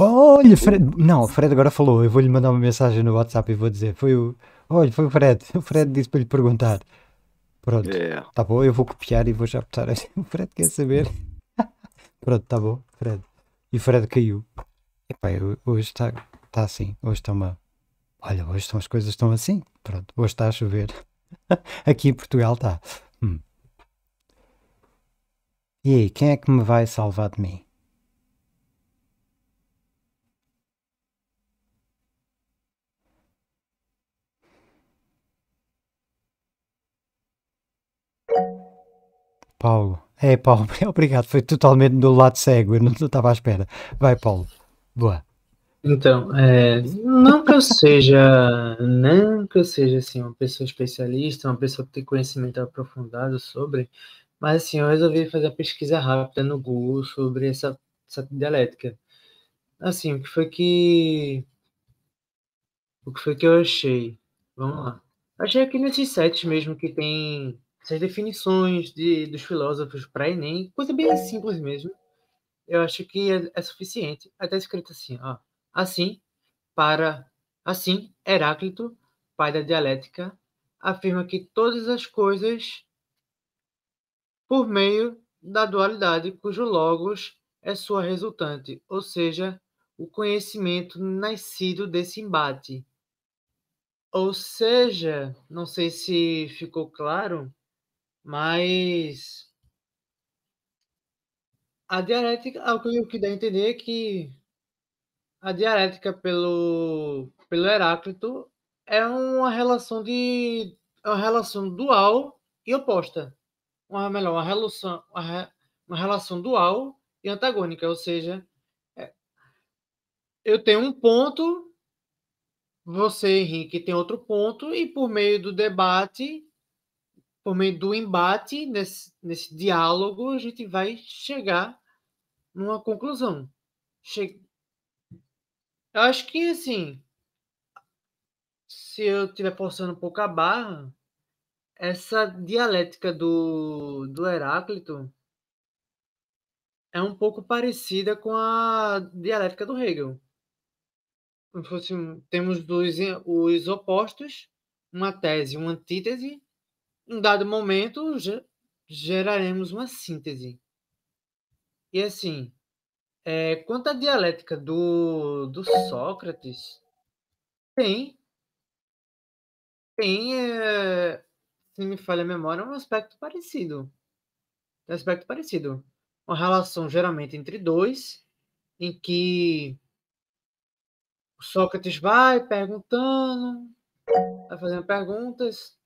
Olha, Fred, não, o Fred agora falou. Eu vou-lhe mandar uma mensagem no WhatsApp e vou dizer: foi o. Olha, foi o Fred. O Fred disse para lhe perguntar. Pronto, yeah. É. tá bom, eu vou copiar e vou já botar. O Fred quer saber. Pronto, tá bom, Fred. E o Fred caiu. Epá, hoje está tá assim, hoje está uma. Olha, hoje estão as coisas estão assim. Pronto, hoje está a chover. Aqui em Portugal está. Hum. E aí, quem é que me vai salvar de mim? Paulo. É, Paulo, obrigado. Foi totalmente do lado cego, eu não estava à espera. Vai, Paulo. Boa. Então, é, não que eu seja, não que eu seja assim uma pessoa especialista, uma pessoa que tem conhecimento aprofundado sobre, mas assim, eu resolvi fazer a pesquisa rápida no Google sobre essa, essa dialética. Assim, o que foi que o que foi que eu achei? Vamos lá. Achei aqui nesses sites mesmo que tem essas definições de, dos filósofos para Enem, coisa bem simples mesmo, eu acho que é, é suficiente. Até tá escrito assim, ó. Assim, para assim, Heráclito, pai da dialética, afirma que todas as coisas por meio da dualidade cujo logos é sua resultante, ou seja, o conhecimento nascido desse embate. Ou seja, não sei se ficou claro, mas a dialética, o que dá a entender é que a dialética pelo, pelo Heráclito é uma relação de é uma relação dual e oposta. Uma melhor, uma relação, uma, uma relação dual e antagônica, ou seja, é, eu tenho um ponto, você, Henrique, tem outro ponto, e por meio do debate por meio do embate, nesse, nesse diálogo, a gente vai chegar numa conclusão. Che... Eu acho que, assim, se eu estiver forçando um pouco a barra, essa dialética do, do Heráclito é um pouco parecida com a dialética do Hegel. Assim, temos dois, os opostos, uma tese, uma antítese, em dado momento geraremos uma síntese. E assim, é, quanto à dialética do, do Sócrates, tem, tem é, se me falha a memória, um aspecto parecido. Um aspecto parecido. Uma relação geralmente entre dois, em que o Sócrates vai perguntando, vai fazendo perguntas,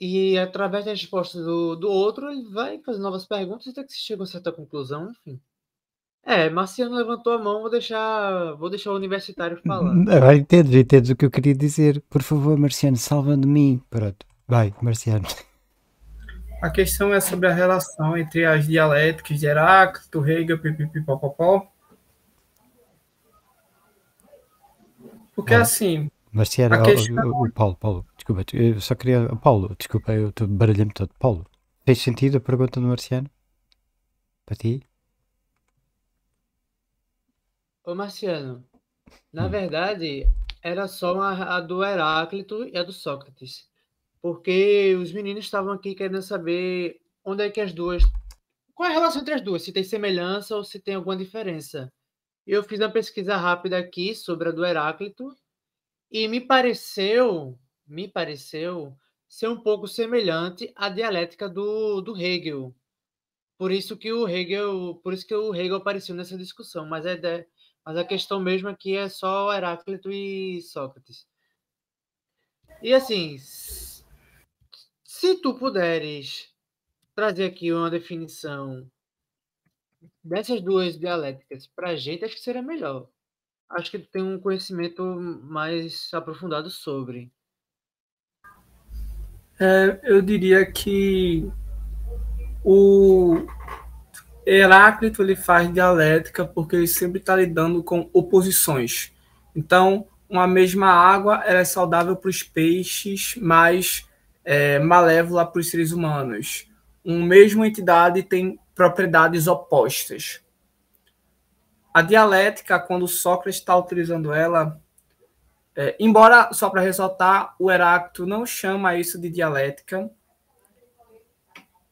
e através da resposta do, do outro, ele vai fazer novas perguntas até que se chega a uma certa conclusão, enfim. É, Marciano levantou a mão, vou deixar, vou deixar o universitário falar. Vai entendes, entendes o que eu queria dizer. Por favor, Marciano, salva de mim. Pronto, vai, Marciano. A questão é sobre a relação entre as dialéticas de Heráclito, Hegel, pipipipopopó. Porque ah, assim. Marciano, questão... o, o Paulo, Paulo, desculpa, eu só queria. Paulo, desculpa, eu baralhei-me todo. Paulo, fez sentido a pergunta do Marciano? Para ti? Ô Marciano, na hum. verdade, era só a, a do Heráclito e a do Sócrates. Porque os meninos estavam aqui querendo saber onde é que as duas. Qual é a relação entre as duas? Se tem semelhança ou se tem alguma diferença. Eu fiz uma pesquisa rápida aqui sobre a do Heráclito e me pareceu me pareceu ser um pouco semelhante à dialética do, do Hegel. Por isso que o Hegel, por isso que o Hegel apareceu nessa discussão, mas é de, mas a questão mesmo aqui é só Heráclito e Sócrates. E assim, se tu puderes trazer aqui uma definição dessas duas dialéticas para a gente, acho que seria melhor. Acho que tu tem um conhecimento mais aprofundado sobre é, eu diria que o Heráclito ele faz dialética porque ele sempre está lidando com oposições. Então, uma mesma água é saudável para os peixes, mas é, malévola para os seres humanos. Uma mesma entidade tem propriedades opostas. A dialética, quando Sócrates está utilizando ela, é, embora, só para ressaltar, o Heráclito não chama isso de dialética.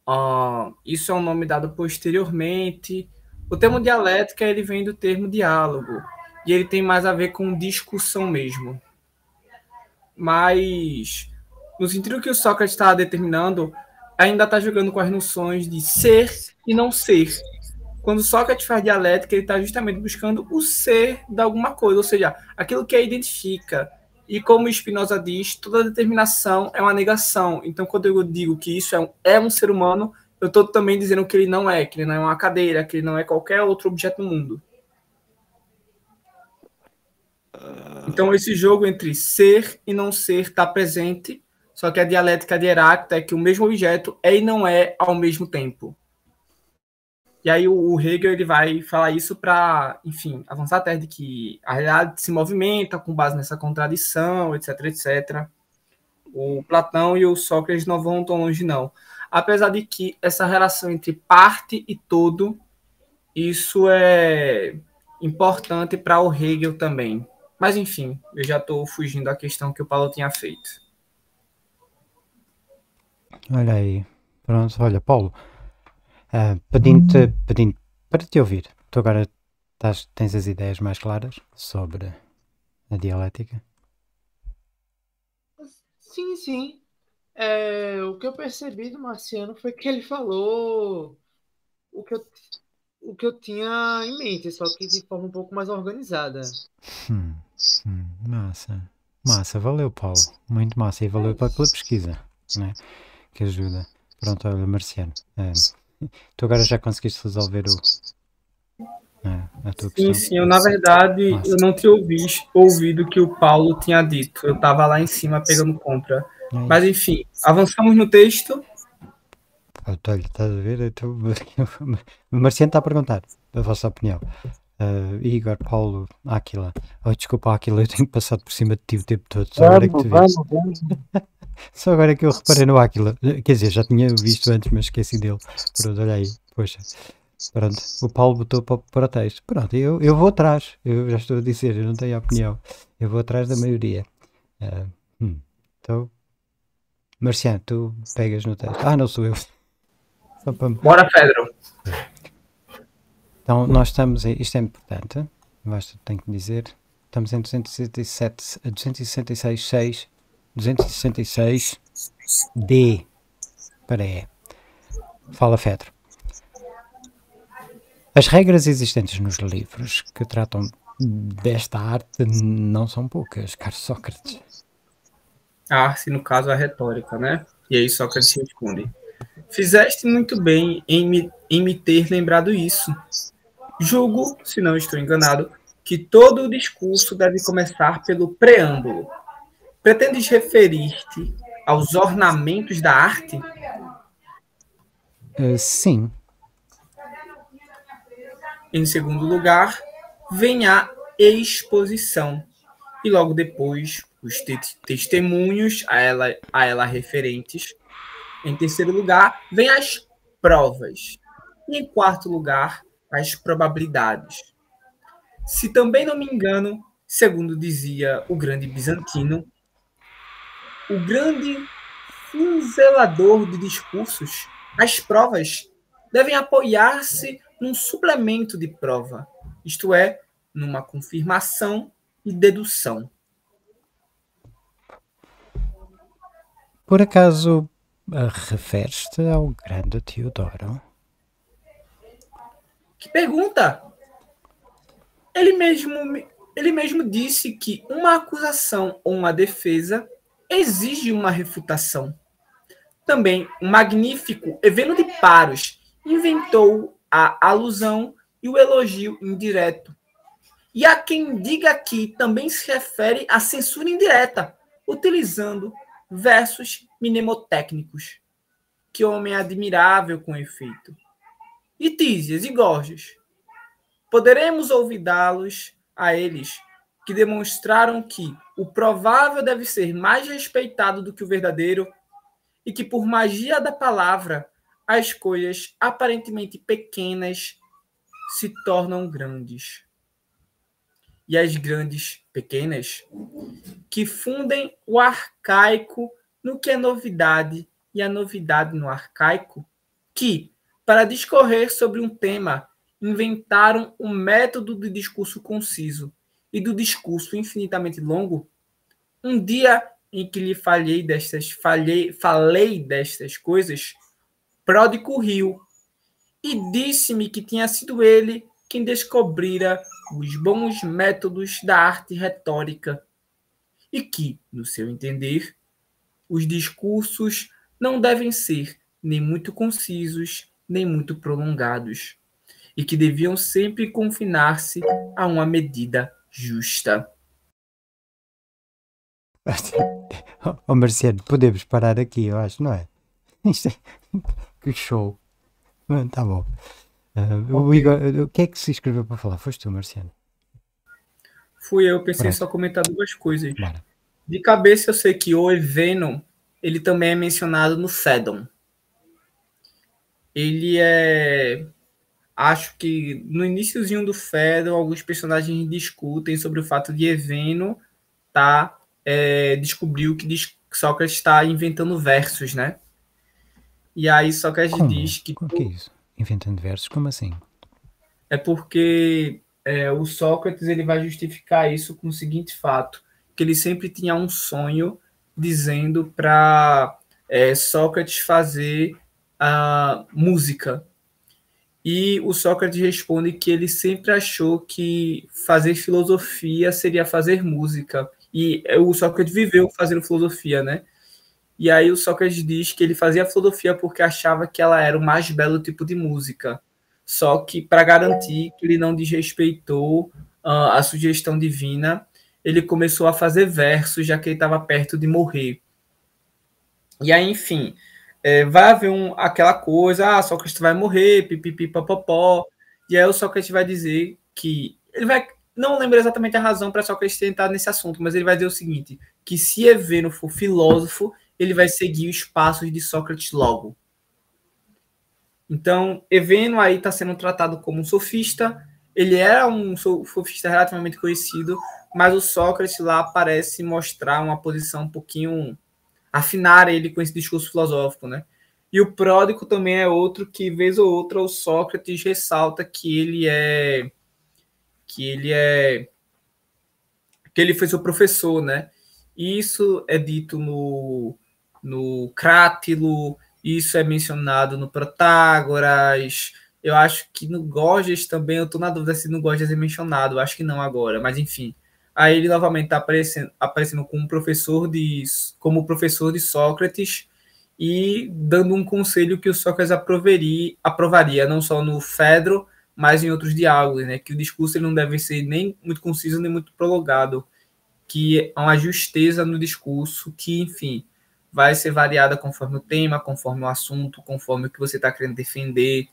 Uh, isso é um nome dado posteriormente. O termo dialética ele vem do termo diálogo e ele tem mais a ver com discussão mesmo. Mas no sentido que o Sócrates está determinando, ainda está jogando com as noções de ser e não ser. Quando Sócrates faz dialética, ele está justamente buscando o ser de alguma coisa, ou seja, aquilo que a identifica. E como Spinoza diz, toda determinação é uma negação. Então, quando eu digo que isso é um, é um ser humano, eu estou também dizendo que ele não é, que ele não é uma cadeira, que ele não é qualquer outro objeto no mundo. Ah. Então, esse jogo entre ser e não ser está presente, só que a dialética de Heráclito é que o mesmo objeto é e não é ao mesmo tempo. E aí o, o Hegel ele vai falar isso para, enfim, avançar até de que a realidade se movimenta com base nessa contradição, etc, etc. O Platão e o Sócrates não vão tão longe, não. Apesar de que essa relação entre parte e todo, isso é importante para o Hegel também. Mas, enfim, eu já estou fugindo da questão que o Paulo tinha feito. Olha aí. Pronto, olha, Paulo, Uh, ah, pedindo-te pedindo para te ouvir. Tu agora estás, tens as ideias mais claras sobre a dialética? Sim, sim. É, o que eu percebi do Marciano foi que ele falou o que eu, o que eu tinha em mente, só que de forma um pouco mais organizada. Hum, hum, massa. Massa, valeu, Paulo. Muito massa. E valeu é pela pesquisa, né? Que ajuda. Pronto, olha, Marciano. É tu agora já conseguiste resolver o. É, a tua sim, sim, eu na verdade Nossa. eu não tinha ouvido, ouvido que o Paulo tinha dito. Eu estava lá em cima pegando compra. É Mas enfim, avançamos no texto. Olha, ah, estás tá a ver? Tô... O então, Marciano está a perguntar a vossa opinião. Uh, Igor, Paulo, Aquila. Oh, desculpa, Aquila, eu tenho passado por cima de ti o tempo todo. É vamos, vamos, vamos. Só agora é que eu reparei no Áquila. Quer dizer, já tinha visto antes, mas esqueci dele. Pronto, olha aí. Poxa. Pronto, o Paulo botou para, o texto. Pronto, eu, eu vou atrás. Eu já estou a dizer, eu não tenho opinião. Eu vou atrás da maioria. Uh, hum. Então, Marciano, tu pegas no texto. Ah, não sou eu. Só para... Bora, Pedro. Então, nós estamos. Isto é importante. Basta, tenho que dizer. Estamos em 267, 266.6 266D. Para E. Fala, Fedro. As regras existentes nos livros que tratam desta arte não são poucas, caro Sócrates. A arte, no caso, é a retórica, né? E aí Sócrates responde: Fizeste muito bem em me, em me ter lembrado isso. Julgo, se não estou enganado, que todo o discurso deve começar pelo preâmbulo. Pretendes referir-te aos ornamentos da arte? Uh, sim. Em segundo lugar, vem a exposição e logo depois os te testemunhos a ela, a ela referentes. Em terceiro lugar, vem as provas. E em quarto lugar, as probabilidades. Se também não me engano, segundo dizia o grande bizantino, o grande cinzelador de discursos, as provas devem apoiar-se num suplemento de prova, isto é, numa confirmação e dedução. Por acaso eh, refere-te ao grande Teodoro? Que pergunta! Ele mesmo, ele mesmo disse que uma acusação ou uma defesa exige uma refutação. Também o magnífico Eveno de Paros inventou a alusão e o elogio indireto. E a quem diga que também se refere à censura indireta, utilizando versos mnemotécnicos. Que homem admirável com efeito. E Tísias e Gorges poderemos ouvidá-los a eles que demonstraram que o provável deve ser mais respeitado do que o verdadeiro e que, por magia da palavra, as coisas aparentemente pequenas se tornam grandes. E as grandes pequenas que fundem o arcaico no que é novidade e a novidade no arcaico, que, para discorrer sobre um tema, inventaram um método de discurso conciso e do discurso infinitamente longo? Um dia em que lhe falhei destas, falhei, falei destas coisas, pródigo riu e disse-me que tinha sido ele quem descobrira os bons métodos da arte retórica e que, no seu entender, os discursos não devem ser nem muito concisos, nem muito prolongados, e que deviam sempre confinar-se a uma medida justa. oh, Marciano, podemos parar aqui, eu acho, não é? Isto é... que show. Ah, tá bom. Uh, o Igor, o que é que se inscreveu para falar? Foste tu, Marciano? Fui eu, pensei Pronto. só comentar duas coisas. Bora. De cabeça eu sei que o Venom, ele também é mencionado no Fedon. Ele é Acho que no iníciozinho do Fedor, alguns personagens discutem sobre o fato de Eveno tá, é, descobriu que Sócrates está inventando versos, né? E aí Sócrates Como? diz que. Como que é isso? Inventando versos? Como assim? É porque é, o Sócrates ele vai justificar isso com o seguinte fato: que ele sempre tinha um sonho dizendo para é, Sócrates fazer a ah, música e o Sócrates responde que ele sempre achou que fazer filosofia seria fazer música. E é, o Sócrates viveu fazendo filosofia, né? E aí o Sócrates diz que ele fazia filosofia porque achava que ela era o mais belo tipo de música. Só que para garantir que ele não desrespeitou uh, a sugestão divina, ele começou a fazer versos já que ele estava perto de morrer. E aí, enfim, é, vai haver um, aquela coisa, ah, Sócrates vai morrer, pipipi, papopó. E aí o Sócrates vai dizer que. Ele vai. Não lembro exatamente a razão para Sócrates ter entrado nesse assunto, mas ele vai dizer o seguinte: que se Eveno for filósofo, ele vai seguir os passos de Sócrates logo. Então, Eveno aí está sendo tratado como um sofista. Ele era um sofista relativamente conhecido, mas o Sócrates lá parece mostrar uma posição um pouquinho afinar ele com esse discurso filosófico, né? E o pródigo também é outro que, vez ou outra, o Sócrates ressalta que ele é. que ele é. que ele foi seu professor, né? E isso é dito no, no Crátilo, isso é mencionado no Protágoras. Eu acho que no Gorgias também, eu tô na dúvida se no Gorgias é mencionado, eu acho que não agora, mas enfim. Aí ele novamente está aparecendo, aparecendo como professor de como professor de Sócrates e dando um conselho que o Sócrates aproveria, aprovaria não só no Fedro, mas em outros diálogos, né? Que o discurso ele não deve ser nem muito conciso nem muito prolongado, que há é uma justeza no discurso que, enfim, vai ser variada conforme o tema, conforme o assunto, conforme o que você está querendo defender,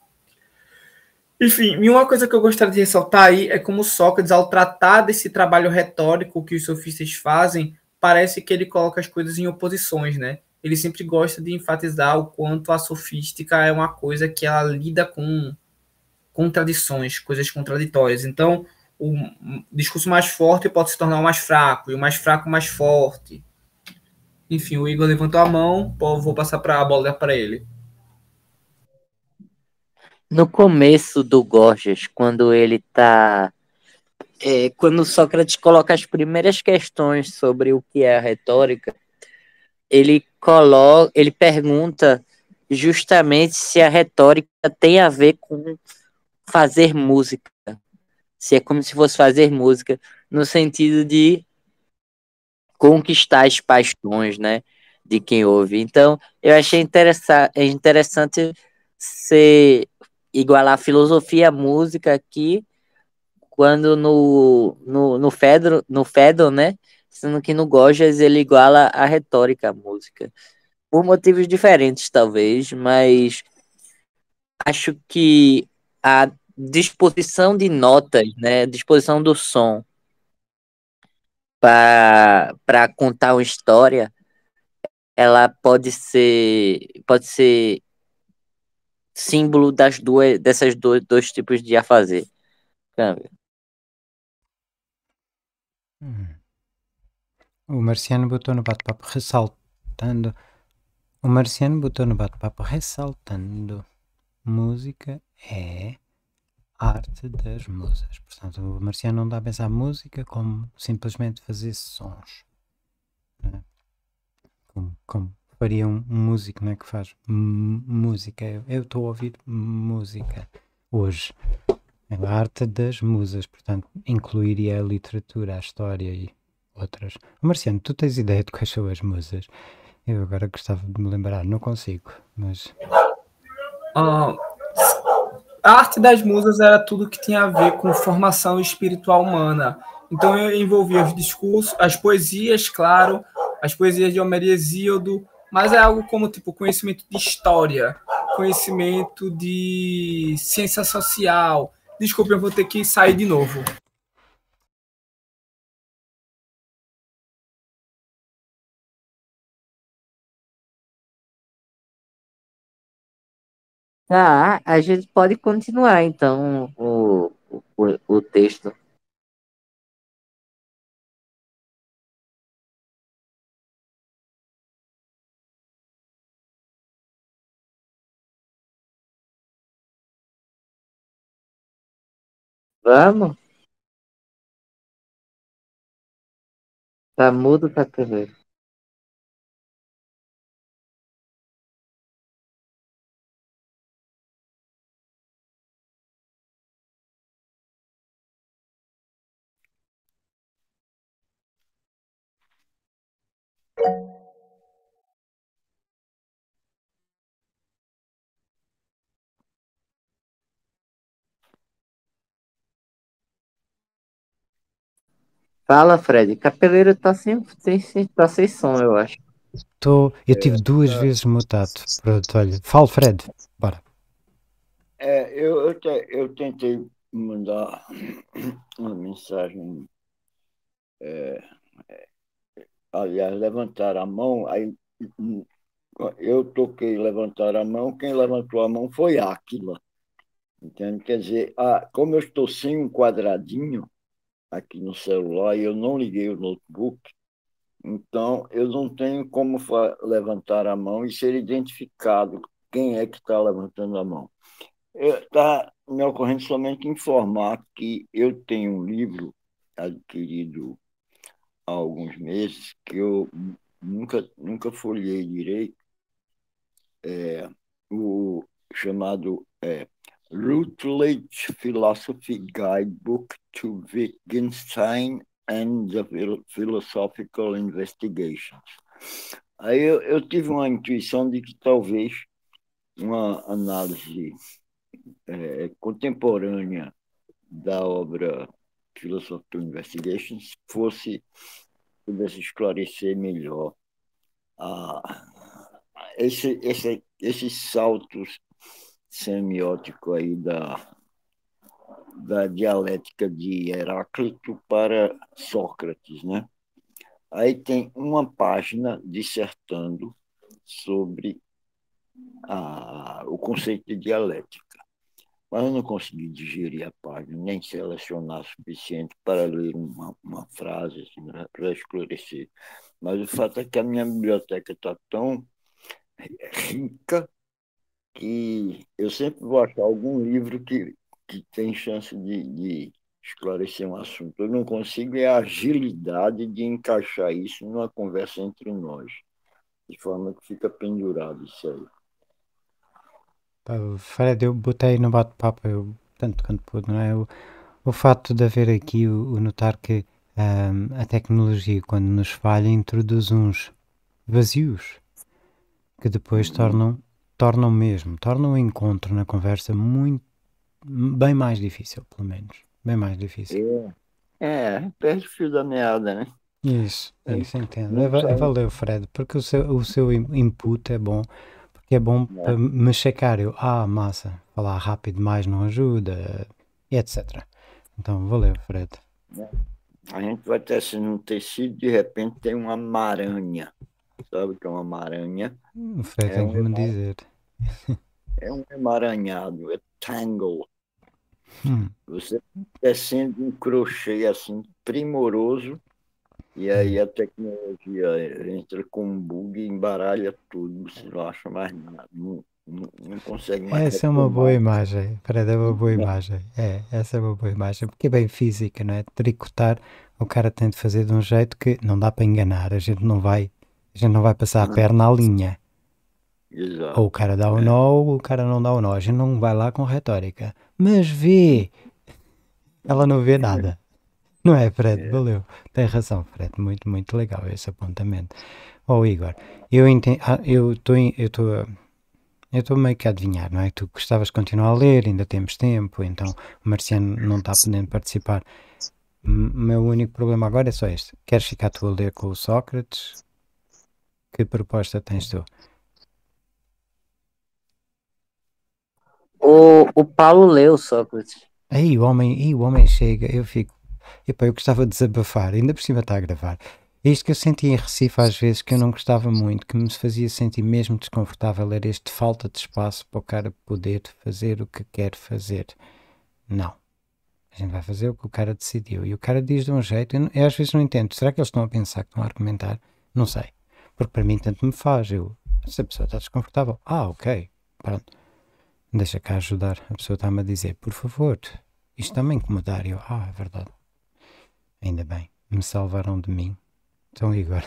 enfim, e uma coisa que eu gostaria de ressaltar aí é como Sócrates, ao tratar desse trabalho retórico que os sofistas fazem, parece que ele coloca as coisas em oposições, né? Ele sempre gosta de enfatizar o quanto a sofística é uma coisa que ela lida com contradições, coisas contraditórias. Então, o discurso mais forte pode se tornar o mais fraco, e o mais fraco mais forte. Enfim, o Igor levantou a mão, vou passar para a bola para ele no começo do Gorgias, quando ele tá. É, quando Sócrates coloca as primeiras questões sobre o que é a retórica, ele coloca, ele pergunta justamente se a retórica tem a ver com fazer música. Se é como se fosse fazer música, no sentido de conquistar as paixões, né? De quem ouve. Então, eu achei interessa é interessante ser igualar filosofia, música aqui, quando no, no, no, Fedro, no Fedon, né? Sendo que no Gorgias ele iguala a retórica à música. Por motivos diferentes, talvez, mas acho que a disposição de notas, né? Disposição do som para contar uma história, ela pode ser pode ser símbolo das duas, dessas dois tipos de afazer. Câmbio. Hum. O Marciano botou no bate-papo ressaltando. O Marciano botou no bate-papo ressaltando. Música é arte das musas. Portanto, o Marciano não dá a pensar música como simplesmente fazer sons. É? Como, como faria um, músico, não é que faz música. Eu estou a ouvir música hoje. É a arte das musas, portanto, incluiria a literatura, a história e outras. Marciano, tu tens ideia de quais são as musas? Eu agora gostava de me lembrar, não consigo, mas. Ah, a arte das musas era tudo que tinha a ver com formação espiritual humana. Então eu envolvia os discursos, as poesias, claro, as poesias de Homer e Hesíodo, mas é algo como tipo conhecimento de história, conhecimento de ciência social. Desculpa, eu vou ter que sair de novo. Tá, ah, a gente pode continuar então o, o, o texto. Vamos? Tá mudo, tá primeiro. Fala, Fred. Capeleiro tá sem, tem, tá sem som, eu acho. Tô, eu tive duas é, vezes mutado. Pronto, olha. Fala, Fred. Bora. É, eu, eu, te, eu tentei mandar uma mensagem. É, é, aliás, levantar a mão. Aí eu toquei levantar a mão. Quem levantou a mão foi Aquila Entende? Quer dizer, a, como eu estou sem um quadradinho, aqui no celular e eu não liguei o notebook, então eu não tenho como levantar a mão e ser identificado quem é que está levantando a mão. Está é, me ocorrendo somente informar que eu tenho um livro adquirido há alguns meses que eu nunca, nunca folhei direito, é, o chamado é, Routledge Philosophy Guidebook to Wittgenstein and the Philosophical Investigations. Aí eu, eu tive uma intuição de que talvez uma análise é, contemporânea da obra Philosophical Investigations fosse pudesse esclarecer melhor a, esse, esse, esses saltos semiótico aí da, da dialética de Heráclito para Sócrates, né? Aí tem uma página dissertando sobre a, o conceito de dialética. Mas eu não consegui digerir a página, nem selecionar o suficiente para ler uma, uma frase, assim, né, para esclarecer. Mas o fato é que a minha biblioteca está tão rica que eu sempre vou achar algum livro que, que tem chance de, de esclarecer um assunto. Eu não consigo é a agilidade de encaixar isso numa conversa entre nós, de forma que fica pendurado isso aí. Fred, eu botei no bate-papo, tanto quanto pude, não é? O, o fato de haver aqui o, o notar que um, a tecnologia, quando nos falha, introduz uns vazios que depois uhum. tornam tornam mesmo, tornam o encontro na conversa muito bem mais difícil, pelo menos. Bem mais difícil. É, é perde o fio da meada, né? Isso, é. É, isso entendo. Valeu, Fred, porque o seu, o seu input é bom, porque é bom é. para me checar. Eu, ah, massa, falar rápido mais não ajuda, etc. Então, valeu, Fred. É. A gente vai testando assim, um tecido, de repente tem uma maranha. Sabe o que é uma maranha? O Fred é tem que me dizer. É um emaranhado, é tangle. Hum. Você descendo é um crochê assim primoroso e aí hum. a tecnologia entra com um bug e embaralha tudo, você não acha mais nada, não, não, não consegue mais. Essa é uma boa imagem, Fred, é uma boa hum. imagem. É, essa é uma boa imagem, porque é bem física, não é? Tricotar, o cara tem de fazer de um jeito que não dá para enganar, a gente não vai, a gente não vai passar a ah, perna à linha. Exato. Ou o cara dá o é. nó, ou o cara não dá o nó. A gente não vai lá com retórica. Mas vê! Ela não vê nada. Não é, Fred? É. Valeu. Tem razão, Fred. Muito, muito legal esse apontamento. Ó, oh, Igor, eu entendo. Ah, eu estou. Eu estou eu estou meio que a adivinhar, não é? Tu gostavas de continuar a ler, ainda temos tempo, então o Marciano não está podendo participar. O meu único problema agora é só este. Queres ficar tu a ler com o Sócrates? Que proposta tens tu? O, o Paulo leu Sócrates. Aí o homem, aí o homem chega, eu fico. Epa, eu gostava de desabafar, ainda por cima está a gravar. É isto que eu senti em Recife às vezes, que eu não gostava muito, que me fazia sentir mesmo desconfortável, era este falta de espaço para o cara poder fazer o que quer fazer. Não. A gente vai fazer o que o cara decidiu. E o cara diz de um jeito, eu, eu às vezes não entendo. Será que eles estão a pensar, que estão a argumentar? Não sei. Porque para mim tanto me faz. Eu, se a pessoa está desconfortável, ah, ok, pronto Deixa cá ajudar. A pessoa está-me a dizer, por favor, isto está-me a incomodar. Eu, ah, é verdade. Ainda bem, me salvaram de mim. Então, Igor.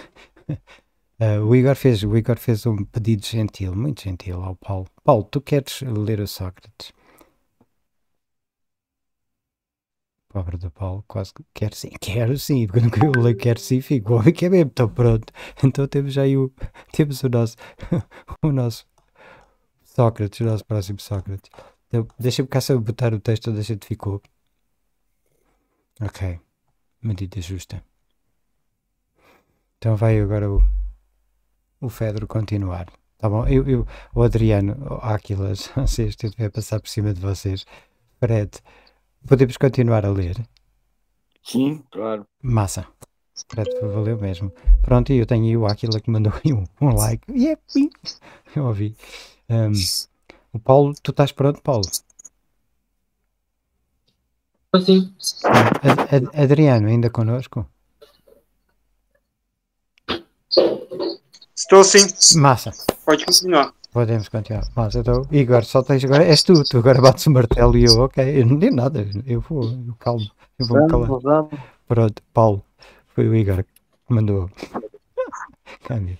uh, o, Igor fez, o Igor fez um pedido gentil, muito gentil ao Paulo. Paulo, tu queres ler o Sócrates? Pobre do Paulo, quase que quero sim, quero sim, porque nunca eu leio quero sim, fico, que é mesmo, estou pronto. Então temos aí o, temos o nosso, o nosso Sócrates, nosso próximo Sócrates. Então, deixa-me cá saber botar o texto onde a gente ficou. Ok. Medida justa. Então vai agora o, o Fedro continuar. Tá bom? Eu, eu o Adriano, o Aquilas, se este estiver a passar por cima de vocês, Fred, podemos continuar a ler? Sim, claro. Massa. Fred, valeu mesmo. Pronto, e eu tenho aí o Aquila que mandou um, um like. E é, eu ouvi. Um, o Paulo, tu estás pronto, Paulo? Sim. Ad Adriano, ainda connosco? Estou sim. Massa. Pode continuar. Podemos continuar. Massa, então, Igor, só tens agora. És tu, tu agora bates o martelo e eu, ok, eu não digo nada, eu vou, eu calmo, eu vou vamos, me calar. Pronto, Paulo, foi o Igor que mandou. Câmbio.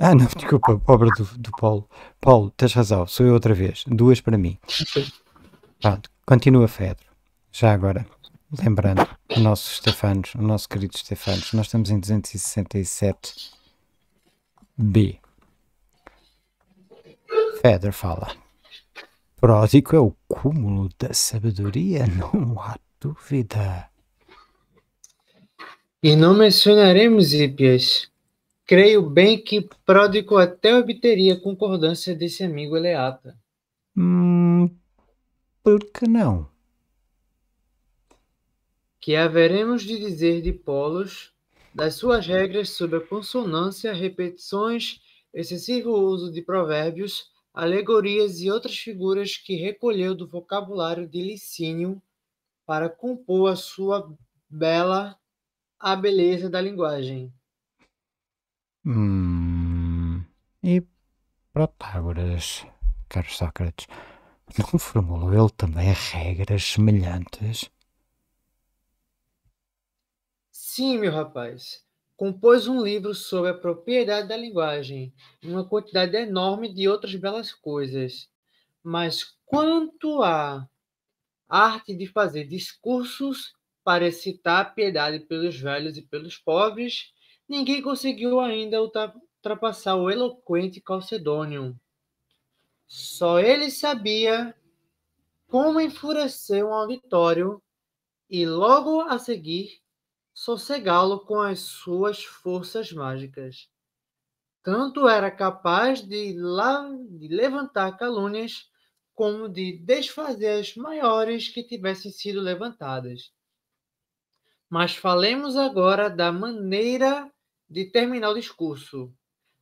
Ah, não, desculpa, pobre do, do Paulo. Paulo, tens razão, sou eu outra vez. Duas para mim. Pronto, continua Fedro. Já agora, lembrando, o nosso Stefanos, o nosso querido Stefanos, nós estamos em 267B. Fedro fala. Pródico é o cúmulo da sabedoria, não há dúvida. E não mencionaremos ípias Creio bem que Pródico até obteria concordância desse amigo Eleata. Hum, por que não? Que haveremos de dizer de Polos, das suas regras sobre a consonância, repetições, excessivo uso de provérbios, alegorias e outras figuras que recolheu do vocabulário de Licínio para compor a sua bela a beleza da linguagem. Hum, e Protágoras, caro Sócrates, não formulou ele também regras semelhantes? Sim, meu rapaz. Compôs um livro sobre a propriedade da linguagem e uma quantidade enorme de outras belas coisas. Mas quanto à arte de fazer discursos para excitar a piedade pelos velhos e pelos pobres, Ninguém conseguiu ainda ultrapassar o eloquente Calcedônio. Só ele sabia como enfurecer um auditório e logo a seguir sossegá-lo com as suas forças mágicas. Tanto era capaz de, la... de levantar calúnias como de desfazer as maiores que tivessem sido levantadas. Mas falemos agora da maneira de terminar o discurso.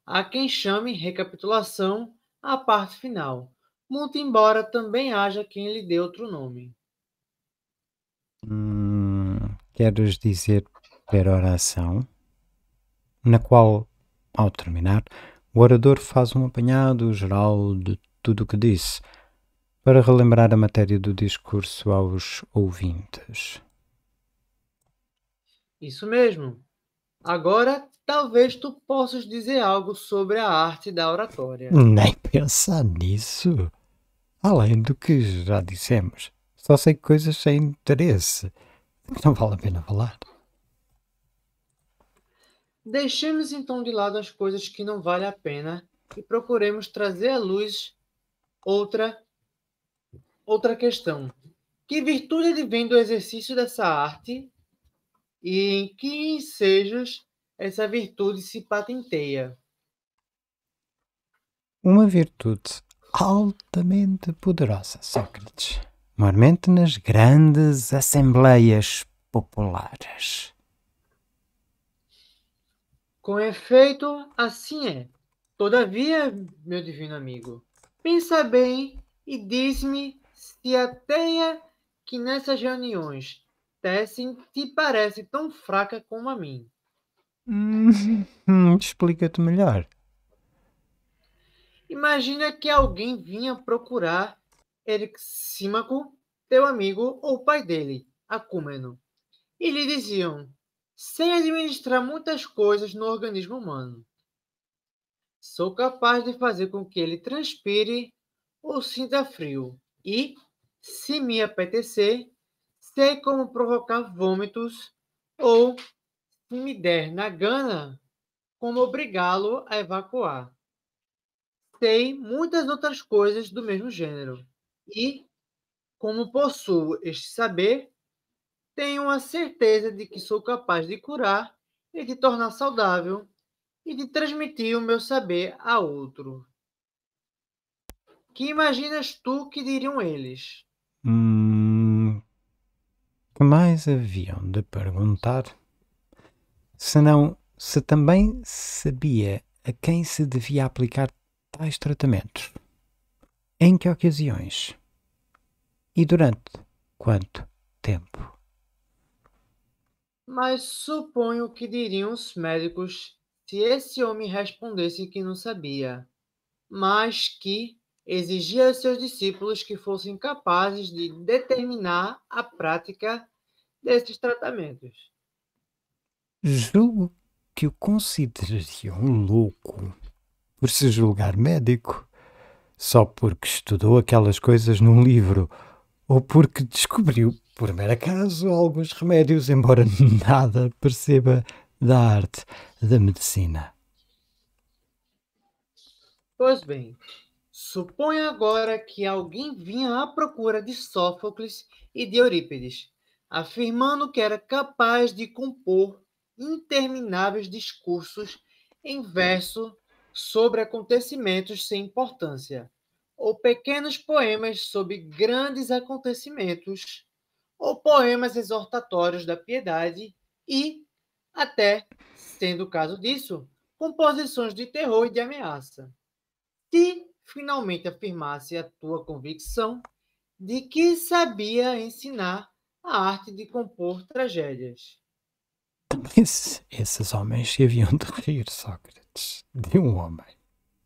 Há quem chame recapitulação a parte final, muito embora também haja quem lhe dê outro nome. Hum, queres dizer peroração, na qual, ao terminar, o orador faz um apanhado geral de tudo o que disse, para relembrar a matéria do discurso aos ouvintes. Isso mesmo. Agora talvez tu possas dizer algo sobre a arte da oratória. Nem pensar nisso. Além do que já dissemos, só sei coisas sem interesse. Não vale a pena falar. Deixemos então de lado as coisas que não vale a pena e procuremos trazer à luz outra outra questão. Que virtude advém do exercício dessa arte e em que ensejos essa virtude se patenteia. Uma virtude altamente poderosa, Sócrates, normalmente nas grandes assembleias populares. Com efeito, assim é. Todavia, meu divino amigo, pensa bem e diz-me se a teia que nessas reuniões tecem te parece tão fraca como a mim. Hum, hum, Explica-te melhor. Imagina que alguém vinha procurar Eric teu amigo ou pai dele, Acúmeno, e lhe diziam: sei administrar muitas coisas no organismo humano. Sou capaz de fazer com que ele transpire ou sinta frio e, se me apetecer, sei como provocar vômitos ou me der na gana como obrigá-lo a evacuar. Tem muitas outras coisas do mesmo gênero. E, como possuo este saber, tenho a certeza de que sou capaz de curar e de tornar saudável e de transmitir o meu saber a outro. Que imaginas tu que diriam eles? Hum, que mais haviam de perguntar? senão se também sabia a quem se devia aplicar tais tratamentos, em que ocasiões e durante quanto tempo. Mas suponho que diriam os médicos se esse homem respondesse que não sabia, mas que exigia a seus discípulos que fossem capazes de determinar a prática desses tratamentos julgo que o consideraria um louco por se julgar médico, só porque estudou aquelas coisas num livro ou porque descobriu, por mero acaso, alguns remédios, embora nada perceba da arte da medicina. Pois bem, suponha agora que alguém vinha à procura de Sófocles e de Eurípides, afirmando que era capaz de compor intermináveis discursos em verso sobre acontecimentos sem importância, ou pequenos poemas sobre grandes acontecimentos, ou poemas exortatórios da piedade e, até, sendo o caso disso, composições de terror e de ameaça. Se finalmente afirmasse a tua convicção de que sabia ensinar a arte de compor tragédias. Também esses homens se haviam de rir, Sócrates, de um homem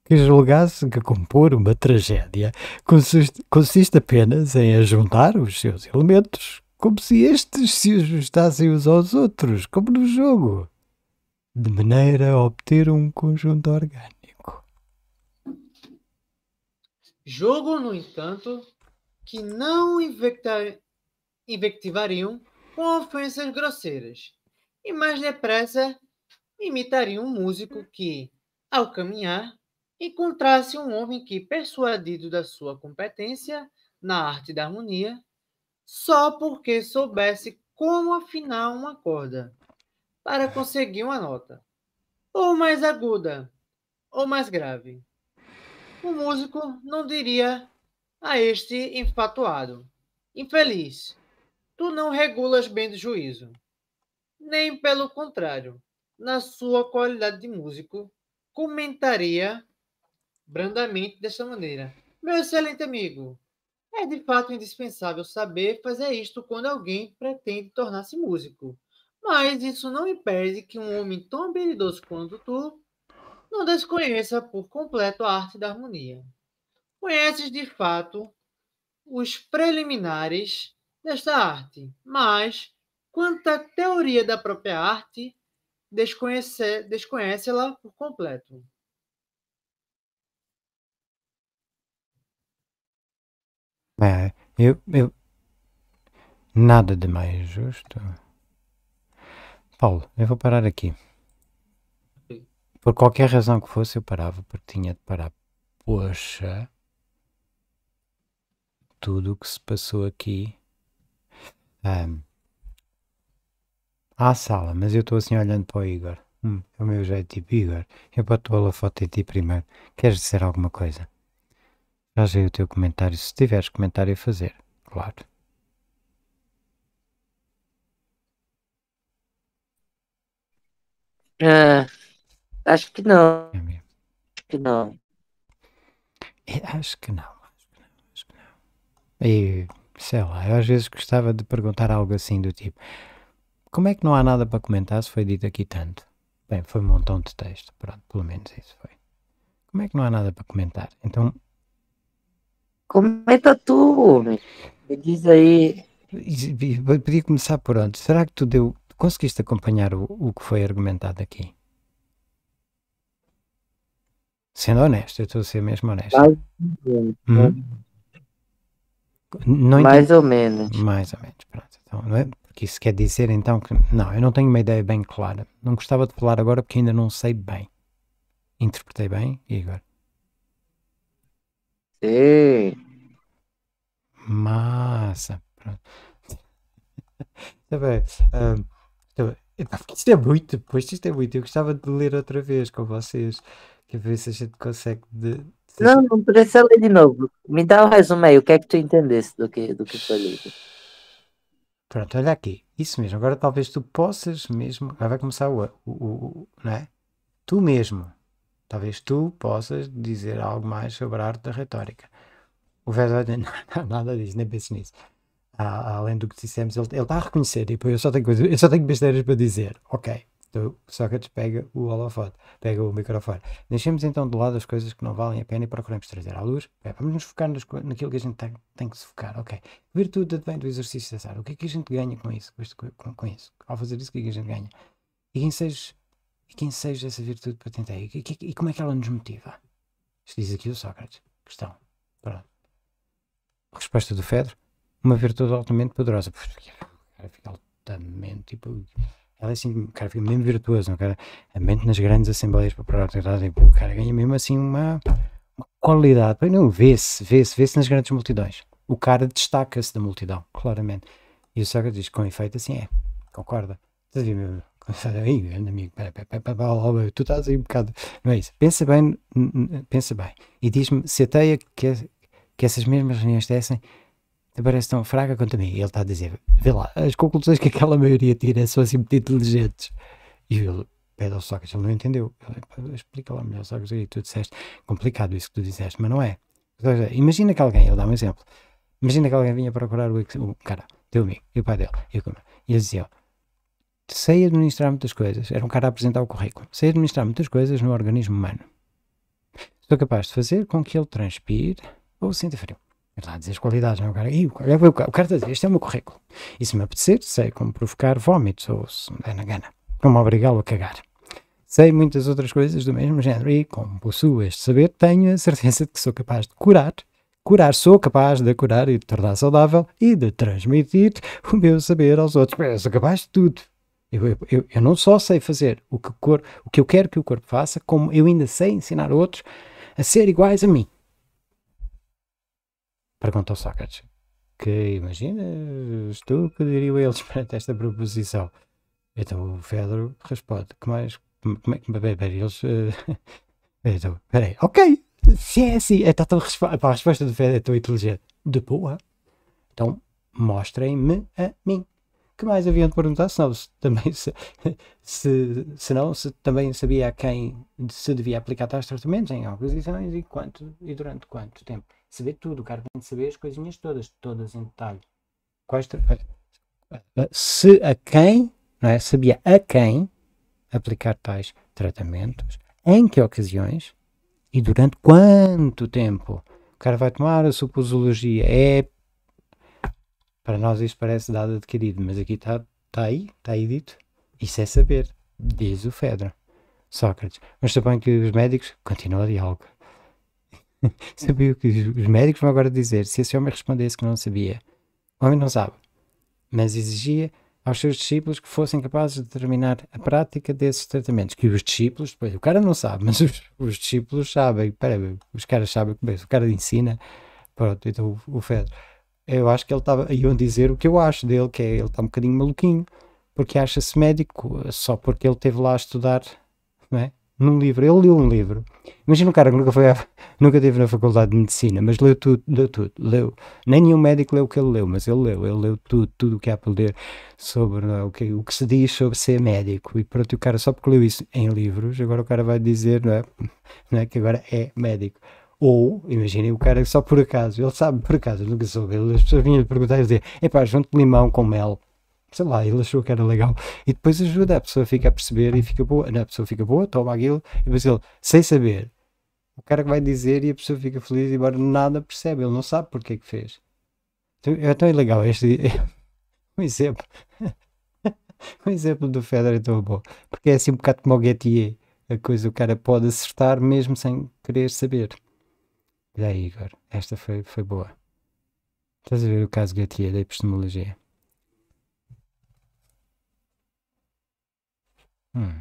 que julgasse que compor uma tragédia consiste, consiste apenas em ajuntar os seus elementos, como se estes se ajustassem uns aos outros, como no jogo, de maneira a obter um conjunto orgânico. Jogo, no entanto, que não invectar, invectivariam com ofensas grosseiras e mais depressa imitaria um músico que, ao caminhar, encontrasse um homem que, persuadido da sua competência na arte da harmonia, só porque soubesse como afinar uma corda para conseguir uma nota, ou mais aguda, ou mais grave. O músico não diria a este enfatuado: Infeliz, tu não regulas bem do juízo nem pelo contrário, na sua qualidade de músico, comentaria brandamente desta maneira: Meu excelente amigo, é de fato indispensável saber fazer isto quando alguém pretende tornar-se músico. Mas isso não impede que um homem tão habilidoso quanto tu não desconheça por completo a arte da harmonia. Conheces de fato os preliminares desta arte, mas Quanto à teoria da própria arte, desconhece-la por completo. É, eu, eu, Nada de mais justo. Paulo, eu vou parar aqui. Por qualquer razão que fosse, eu parava, porque tinha de parar. Poxa, tudo o que se passou aqui. Um, à sala, mas eu estou assim olhando para o Igor. Hum, é o meu jeito tipo Igor. Eu bato a foto em ti primeiro. Queres dizer alguma coisa? Faz aí o teu comentário, se tiveres comentário a fazer, claro. Ah, acho que não. É mesmo. Acho que não. É, acho que não. Acho que não. Acho que não. E sei lá, eu às vezes gostava de perguntar algo assim do tipo como é que não há nada para comentar se foi dito aqui tanto? Bem, foi um montão de texto, pronto, pelo menos isso foi. Como é que não há nada para comentar? Então. Comenta tu, homem. diz aí. Podia começar por onde? Será que tu deu. Conseguiste acompanhar o, o que foi argumentado aqui? Sendo honesto, eu estou a ser mesmo honesto. Mais, hum? mais ou menos. Mais ou menos, pronto. Então, é? que isso quer dizer então que. Não, eu não tenho uma ideia bem clara. Não gostava de falar agora porque ainda não sei bem. Interpretei bem, Igor? Sim. Massa. Está bem. Um, tá bem. Hum, tá isto é muito, pois isto é muito. Eu gostava de ler outra vez com vocês, que é a ver se a gente consegue. De, de... Não, não precisa ler de novo. Me dá um resumo aí, o que é que tu entendeste do que, do que foi lido. Pronto, olha aqui. Isso mesmo. Agora talvez tu possas mesmo. Agora vai começar o, o, o, não é? Tu mesmo. Talvez tu possas dizer algo mais sobre a arte da retórica. O Vedor nada disso, nem penso nisso. Ah, além do que dissemos, ele, ele está a reconhecer. Tipo, eu só tenho, eu só tenho besteiras para dizer. Ok, o então, Sócrates pega o holofote, pega o microfone. Deixemos então de lado as coisas que não valem a pena e procuramos trazer à luz. É, vamos nos focar naquilo que a gente tem, tem, que se focar, ok. Virtude advém do exercício da Sara. O que é que a gente ganha com isso? Com, com, com isso? Ao fazer isso, o que é que a gente ganha? E quem seja, e quem seja essa virtude patenteia? E, e, e como é que ela nos motiva? Isto diz aqui o Sócrates. Questão. Pronto. Resposta do Fedro. Uma virtude altamente poderosa. Fica altamente, tipo ela é assim, o cara fica mesmo virtuoso, o cara mente nas grandes assembleias para procurar e o cara ganha mesmo assim uma, uma qualidade, não, vê-se, vê-se, vê-se nas grandes multidões. O cara destaca-se da multidão, claramente. E o Sócrates diz, com efeito, assim é, concorda? Estás a ver, Aí, grande amigo, pera, tu estás aí um bocado. Não é isso. Pensa bem, pensa bem. E diz-me, se ateia que, que essas mesmas reuniões dessem parece tão fraca quanto a mim. Ele está a dizer: vê lá, as conclusões que aquela maioria tira são assim muito inteligentes. E ele pede ao Sócrates, ele não entendeu. Ele, explica lá melhor, Sócrates, e é tu disseste, complicado isso que tu disseste, mas não é. Seja, imagina que alguém, ele dá um exemplo, imagina que alguém vinha procurar o, o cara, teu amigo, e o pai dele, e, ele dizia: sei administrar muitas coisas, era um cara a apresentar o currículo, sei administrar muitas coisas no organismo humano. Sou capaz de fazer com que ele transpire ou sinta frio verdade a dizer as qualidades, não é? O cara, Ih, o, cara, o cara está a dizer, este é o meu currículo. E se me apetecer, sei como provocar vómitos ou se me der na gana, como obrigá-lo a cagar. Sei muitas outras coisas do mesmo género e, como possuo este saber, tenho a certeza de que sou capaz de curar, curar, sou capaz de curar e de tornar saudável e de transmitir o meu saber aos outros. Eu sou capaz de tudo. Eu, eu, eu, eu não só sei fazer o que, o, corpo, o que eu quero que o corpo faça, como eu ainda sei ensinar outros a ser iguais a mim. Pergunta ao Sócrates, que imaginas tu que diriam eles perante esta proposição? Então o Fedro responde, que mais, como é que, bem, bem, eles, uh, então, peraí, ok, se é assim, está tão, então a resposta do Fedro é tão inteligente, de boa, então mostrem-me a mim que mais haviam de perguntar, senão se também se, se, se, não, se também sabia a quem se devia aplicar tais tratamentos, em algumas e quanto e durante quanto tempo saber tudo, o cara tem de saber as coisinhas todas, todas em detalhe. Quais eh, eh, se a quem, não é? Sabia a quem aplicar tais tratamentos, em que ocasiões e durante quanto tempo. O cara vai tomar a posologia? É. Para nós isso parece dado adquirido, mas aqui está tá aí, está aí dito. Isso é saber, diz o Fedra. Sócrates. Mas suponho que os médicos continuam a diálogo. sabia o que os médicos vão agora dizer. Se esse homem respondesse que não sabia, o homem não sabe, mas exigia aos seus discípulos que fossem capazes de determinar a prática desses tratamentos. Que os discípulos, depois, o cara não sabe, mas os, os discípulos sabem. Peraí, os caras sabem, o cara ensina. Pronto, então o, o Fedro. Eu acho que ele estava. iam dizer o que eu acho dele, que é ele está um bocadinho maluquinho, porque acha-se médico só porque ele esteve lá a estudar num livro, ele leu um livro. Imagina um cara que nunca foi, à, nunca teve na faculdade de medicina, mas leu tudo, leu tudo, leu. Nem nenhum médico leu o que ele leu, mas ele leu, ele leu tudo, tudo o que há para ler sobre ah, o que, o que se diz sobre ser médico. E pronto, o cara só porque leu isso em livros, agora o cara vai dizer, não é, não é que agora é médico. Ou, imaginem, o cara só por acaso, ele sabe por acaso, nunca soube, as pessoas vinham lhe perguntar e dizer, epá, junto limão com mel sei lá, ele achou que era legal. E depois ajuda, a pessoa fica a perceber e fica boa. Não, a pessoa fica boa, toma aquilo, e depois ele, sem saber, o cara que vai dizer e a pessoa fica feliz, embora nada percebe, ele não sabe porque é que fez. Então, é tão ilegal este um exemplo. um exemplo do Federer é tão bom. Porque é assim um bocado como o Gettier. A coisa o cara pode acertar mesmo sem querer saber. Olha aí, Igor. Esta foi, foi boa. Estás a ver o caso Gettier da epistemologia. Hum.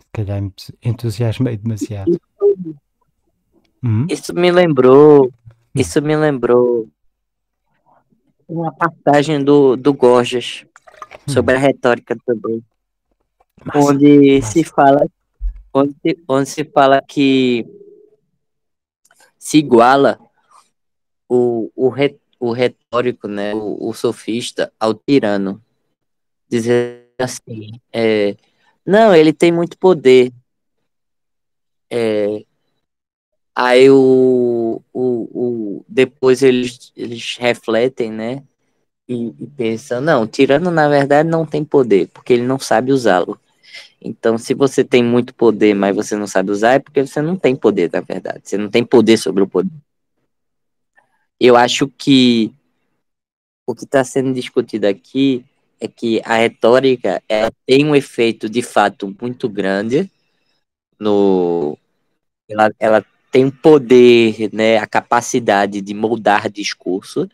Se calhar entusiasmei demasiado. Hum? Isso, me lembrou. Hum. Isso me lembrou uma passagem do, do Gorgias sobre a retórica também. onde se fala onde, onde se fala que se iguala o, o, re, o retórico, né, o, o sofista ao tirano. Dizer assim, é, não, ele tem muito poder. É, aí o, o, o, depois eles, eles refletem, né? E, e pensam, não, tirando na verdade não tem poder, porque ele não sabe usá-lo. Então, se você tem muito poder, mas você não sabe usar, é porque você não tem poder, na verdade. Você não tem poder sobre o poder. Eu acho que o que está sendo discutido aqui é que a retórica ela tem um efeito de fato muito grande no ela, ela tem um poder, né, a capacidade de moldar discurso,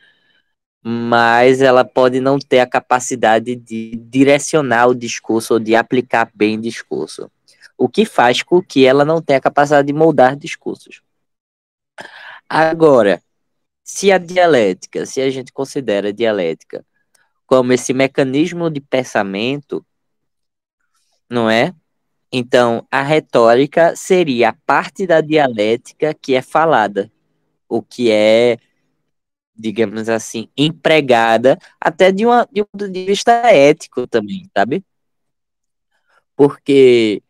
mas ela pode não ter a capacidade de direcionar o discurso ou de aplicar bem discurso. O que faz com que ela não tenha a capacidade de moldar discursos. Agora, se a dialética, se a gente considera a dialética como esse mecanismo de pensamento, não é? Então, a retórica seria a parte da dialética que é falada, o que é, digamos assim, empregada até de, uma, de um ponto de vista ético também, sabe? Porque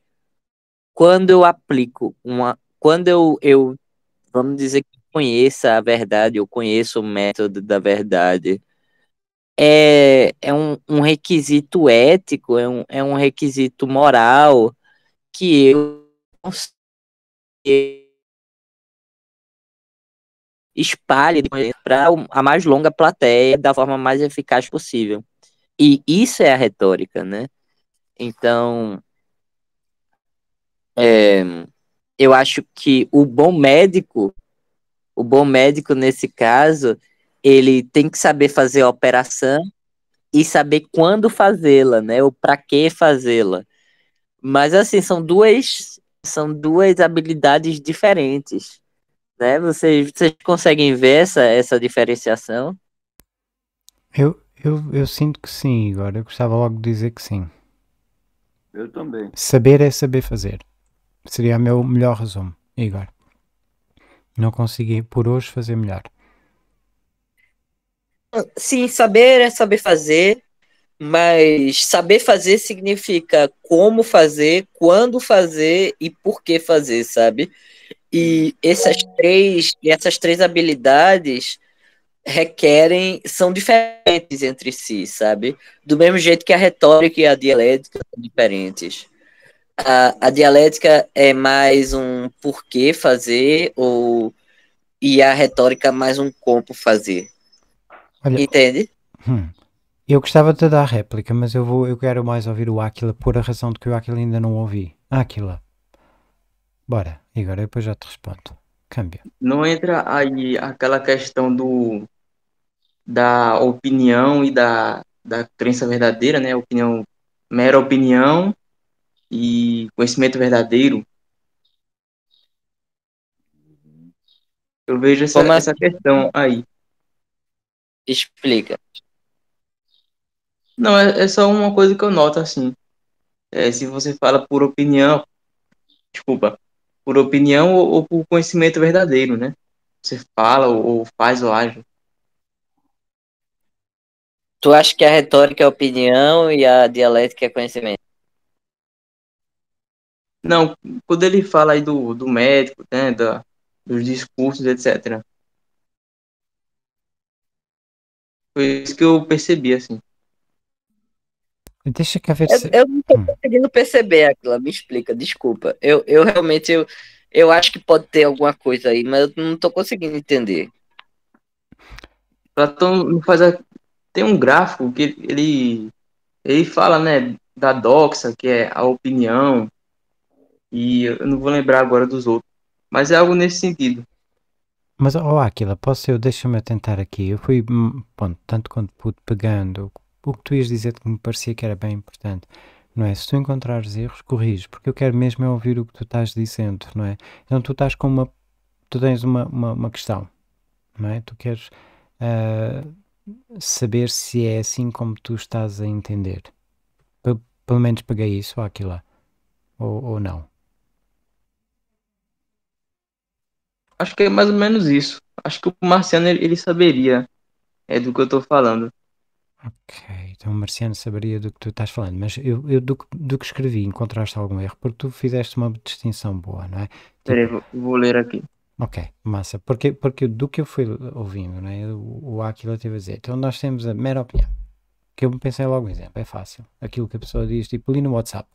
quando eu aplico uma. Quando eu, eu vamos dizer que conheça a verdade, eu conheço o método da verdade, é, é um, um requisito ético, é um, é um requisito moral que eu espalhe para a mais longa plateia da forma mais eficaz possível. E isso é a retórica, né? Então, é, eu acho que o bom médico, o bom médico nesse caso, ele tem que saber fazer a operação e saber quando fazê-la, né? Ou para que fazê-la. Mas assim, são duas são duas habilidades diferentes, né? Vocês, vocês conseguem ver essa essa diferenciação? Eu, eu, eu sinto que sim, Igor. Eu gostava logo de dizer que sim. Eu também. Saber é saber fazer. Seria o meu melhor resumo, Igor. Não consegui por hoje fazer melhor. Sim, saber é saber fazer, mas saber fazer significa como fazer, quando fazer e por que fazer, sabe? E essas três, essas três habilidades requerem são diferentes entre si, sabe? Do mesmo jeito que a retórica e a dialética são diferentes. A, a dialética é mais um por que fazer ou e a retórica mais um como fazer. Olha, Entende? Hum. Eu gostava de dar a réplica, mas eu, vou, eu quero mais ouvir o Áquila por a razão de que o Áquila ainda não ouvi. Áquila. Bora, e agora depois já te respondo. Câmbio. Não entra aí aquela questão do da opinião e da, da crença verdadeira, né? Opinião, mera opinião e conhecimento verdadeiro. Eu vejo essa, Como essa questão aí. Explica. Não, é, é só uma coisa que eu noto, assim. É, se você fala por opinião, desculpa, por opinião ou, ou por conhecimento verdadeiro, né? Você fala ou, ou, faz ou age. Tu acha que a retórica é opinião e a dialética é conhecimento? Não, quando ele fala aí do, do médico, né, da, dos discursos, etc. Foi isso que eu percebi, assim. Deixa que a ver se... eu, eu não tô hum. conseguindo perceber, aquilo me explica, desculpa. Eu, eu realmente, eu, eu acho que pode ter alguma coisa aí, mas eu não tô conseguindo entender. Platão faz a... tem um gráfico que ele, ele fala, né, da doxa, que é a opinião, e eu não vou lembrar agora dos outros, mas é algo nesse sentido. Mas, ó oh, Aquila, posso eu, deixa-me tentar aqui. Eu fui, hum, ponto tanto quanto pude, pegando o que tu ias dizer que me parecia que era bem importante, não é? Se tu encontrares erros, corrige, porque eu quero mesmo é ouvir o que tu estás dizendo, não é? Então tu estás com uma, tu tens uma, uma, uma questão, não é? Tu queres uh, saber se é assim como tu estás a entender. P pelo menos peguei isso Aquila ou, ou não. Acho que é mais ou menos isso. Acho que o Marciano ele, saberia é do que eu estou falando. Ok, então o Marciano saberia do que tu estás falando, mas eu, eu do, do, que escrevi encontraste algum erro, porque tu fizeste uma distinção boa, não é? Peraí, vou, vou ler aqui. Ok, massa, porque, porque do que eu fui ouvindo, né, o, o Aquila teve a dizer, então nós temos a mera opinião, que eu pensei logo um exemplo, é fácil, aquilo que a pessoa diz, tipo ali no WhatsApp,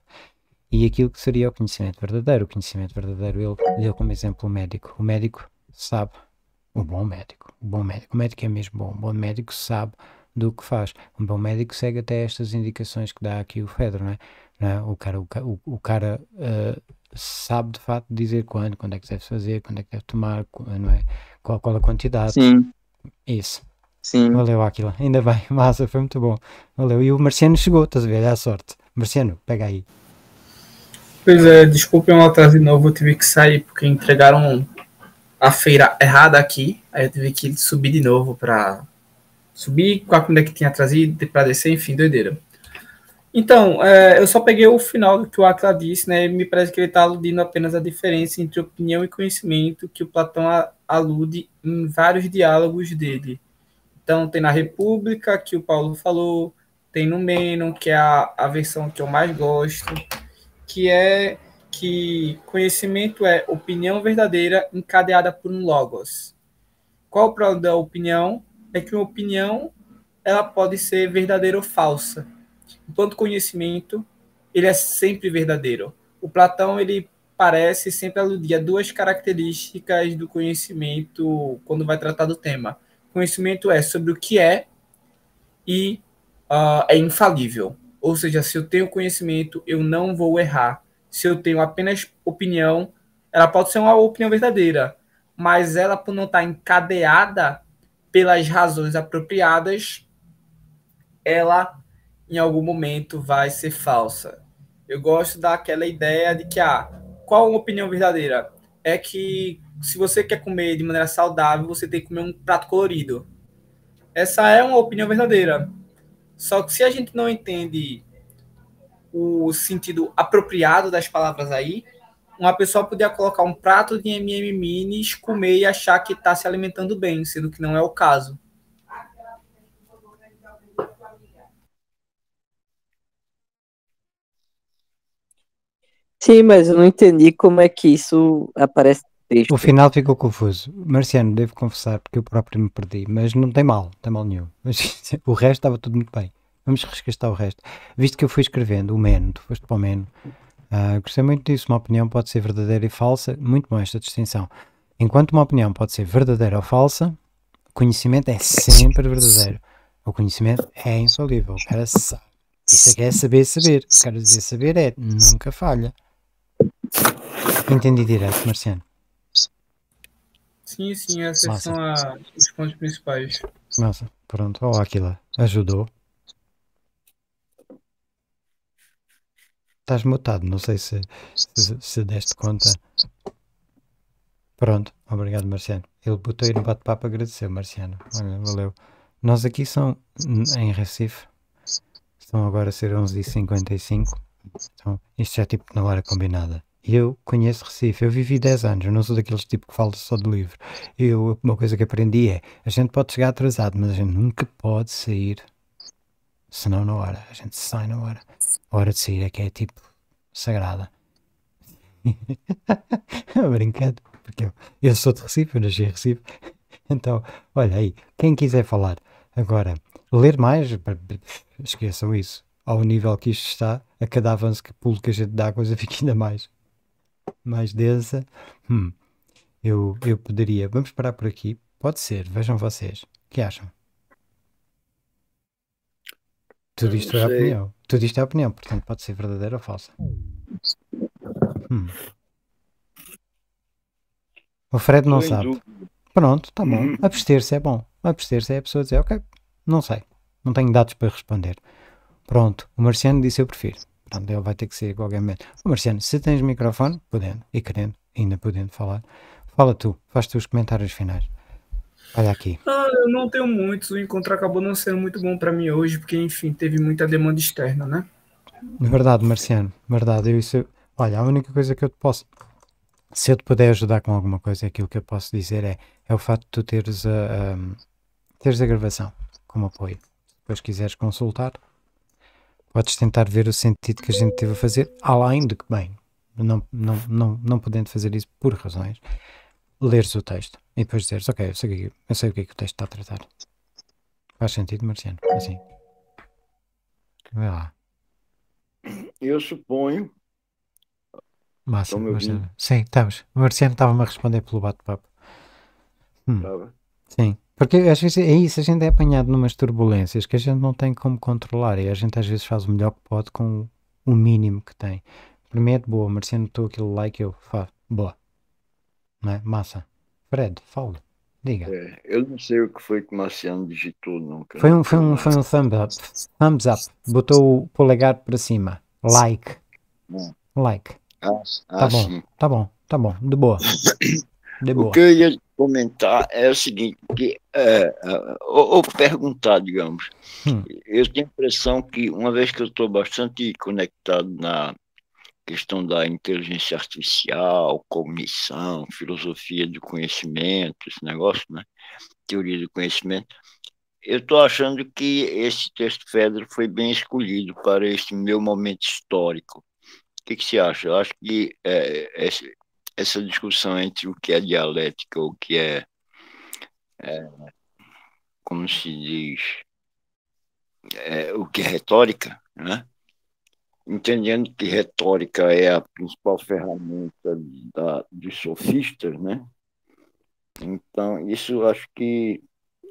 e aquilo que seria o conhecimento verdadeiro. O conhecimento verdadeiro, ele deu como exemplo o médico. O médico sabe, o bom médico, o bom médico, o médico é mesmo bom, o bom médico sabe do que faz. Um bom médico segue até estas indicações que dá aqui o Fedro, não é? Não é? O cara, o, o, cara uh, sabe de facto dizer quando, quando é que deve fazer, quando é que deve tomar, não é? Qual, qual a quantidade. Sim. Isso. Sim. Valeu, Aquila. Ainda bem. Massa, foi muito bom. Valeu. E o Marciano chegou, estás a ver? a sorte. Marciano, pega aí. Pois é, desculpem o atraso de novo, eu tive que sair porque entregaram a feira errada aqui, aí eu tive que subir de novo para subir com a comida que tinha trazido para descer, enfim, doideira. Então, é, eu só peguei o final do que o Atla disse, né? Me parece que ele está aludindo apenas à diferença entre opinião e conhecimento que o Platão a, alude em vários diálogos dele. Então, tem na República, que o Paulo falou, tem no Menon, que é a, a versão que eu mais gosto, que é que conhecimento é opinião verdadeira encadeada por um logos. Qual o problema da opinião? É que uma opinião ela pode ser verdadeira ou falsa. Enquanto conhecimento, ele é sempre verdadeiro. O Platão, ele parece sempre aludir a duas características do conhecimento quando vai tratar do tema. conhecimento é sobre o que é e uh, é infalível. Ou seja, se eu tenho conhecimento, eu não vou errar. Se eu tenho apenas opinião, ela pode ser uma opinião verdadeira, mas ela, por não estar tá encadeada pelas razões apropriadas, ela em algum momento vai ser falsa. Eu gosto daquela ideia de que ah, qual uma opinião verdadeira? É que se você quer comer de maneira saudável, você tem que comer um prato colorido. Essa é uma opinião verdadeira. Só que se a gente não entende o sentido apropriado das palavras aí, uma pessoa podia colocar um prato de MM Minis, comer e achar que está se alimentando bem, sendo que não é o caso. Sim, mas eu não entendi como é que isso aparece o final ficou confuso. Marciano, devo confessar, porque eu próprio me perdi, mas não tem mal, não tem mal nenhum. Mas, o resto estava tudo muito bem. Vamos resgastar o resto. Visto que eu fui escrevendo o meno, tu foste para o meno. Uh, gostei muito disso. Uma opinião pode ser verdadeira e falsa, muito bom esta distinção. Enquanto uma opinião pode ser verdadeira ou falsa, o conhecimento é sempre verdadeiro. O conhecimento é insolível. O cara sabe. Isso é que é saber saber. O cara dizer saber é nunca falha. Entendi direto, Marciano. Sim, sim, essas Nossa. são a, os pontos principais. Nossa, pronto, ó, Aquila, ajudou. Estás mutado, não sei se, se, se deste conta. Pronto, obrigado, Marciano. Ele botou aí no bate-papo, agradeceu, Marciano. Olha, valeu. Nós aqui são em Recife, estão agora a ser 11h55, então isto é tipo na hora combinada eu conheço Recife, eu vivi 10 anos, eu não sou daqueles tipo que fala só de livro. Eu, uma coisa que aprendi é, a gente pode chegar atrasado, mas a gente nunca pode sair senão na hora. A gente sai na hora. A hora de sair é que é tipo sagrada. Brincando, porque eu, eu sou de Recife, eu nasci em Recife. Então, olha aí, quem quiser falar agora, ler mais, esqueçam isso. Ao nível que isto está, a cada avanço que pulo que a gente dá, a coisa fica ainda mais mais densa, hum, eu, eu poderia. Vamos parar por aqui. Pode ser, vejam vocês. O que acham? Tudo isto é opinião. Tudo isto é opinião, portanto pode ser verdadeira ou falsa. Hum. O Fred não sabe. Dúvida. Pronto, tá bom. Uhum. Abster-se é bom. Abster-se é a pessoa dizer, ok, não sei. Não tenho dados para responder. Pronto, o Marciano disse eu prefiro. Portanto, ele vai ter que sair com alguém mesmo. Marciano, se tens microfone, podendo e querendo, ainda podendo falar, fala tu, faz tu os comentários finais. Olha aqui. Ah, eu não tenho muitos. O encontro acabou não sendo muito bom para mim hoje, porque, enfim, teve muita demanda externa, né? Verdade, Marciano. Verdade. Eu, isso, olha, a única coisa que eu te posso. Se eu te puder ajudar com alguma coisa, é aquilo que eu posso dizer é, é o facto de tu teres a, a teres a gravação como apoio. Se depois quiseres consultar, podes tentar ver o sentido que a gente teve a fazer, além de que, bem, não, não, não, não podendo fazer isso por razões, leres o texto e depois dizeres, ok, eu sei, é eu sei o que é que o texto está a tratar. Faz sentido, Marciano? É assim. Vai lá. Eu suponho. Máximo, então, Marciano. Sim, estamos. O Marciano estava-me a responder pelo bate-papo. Hum. Sim. Porque às vezes é isso, a gente é apanhado numas turbulências que a gente não tem como controlar e a gente às vezes faz o melhor que pode com o mínimo que tem. Prometo, boa, Marciano, estou aquilo like eu faço, boa. Não é? Massa. Fred, fala. Diga. É, eu não sei o que foi que o Marciano digitou nunca. Foi um, foi um, foi um thumbs up. Thumbs up. Botou o polegar para cima. Like. Bom. Like. Ah, tá ah, bom, sim. tá bom, tá bom. De boa. De boa. O que eu ia comentar é o seguinte, que, é, é, ou, ou, perguntar, digamos. Hum. Eu tenho a impressão que, uma vez que eu estou bastante conectado na questão da inteligência artificial, cognição, filosofia do conhecimento, esse negócio, né? teoria do conhecimento, eu estou achando que esse texto Fedro foi bem escolhido para este meu momento histórico. O que, que você acha? Eu acho que é, esse, essa discussão entre o que é dialética, o que é, é como se diz, é, o que é retórica, né? entendendo que retórica é a principal ferramenta da, dos sofistas, né? Então, isso acho que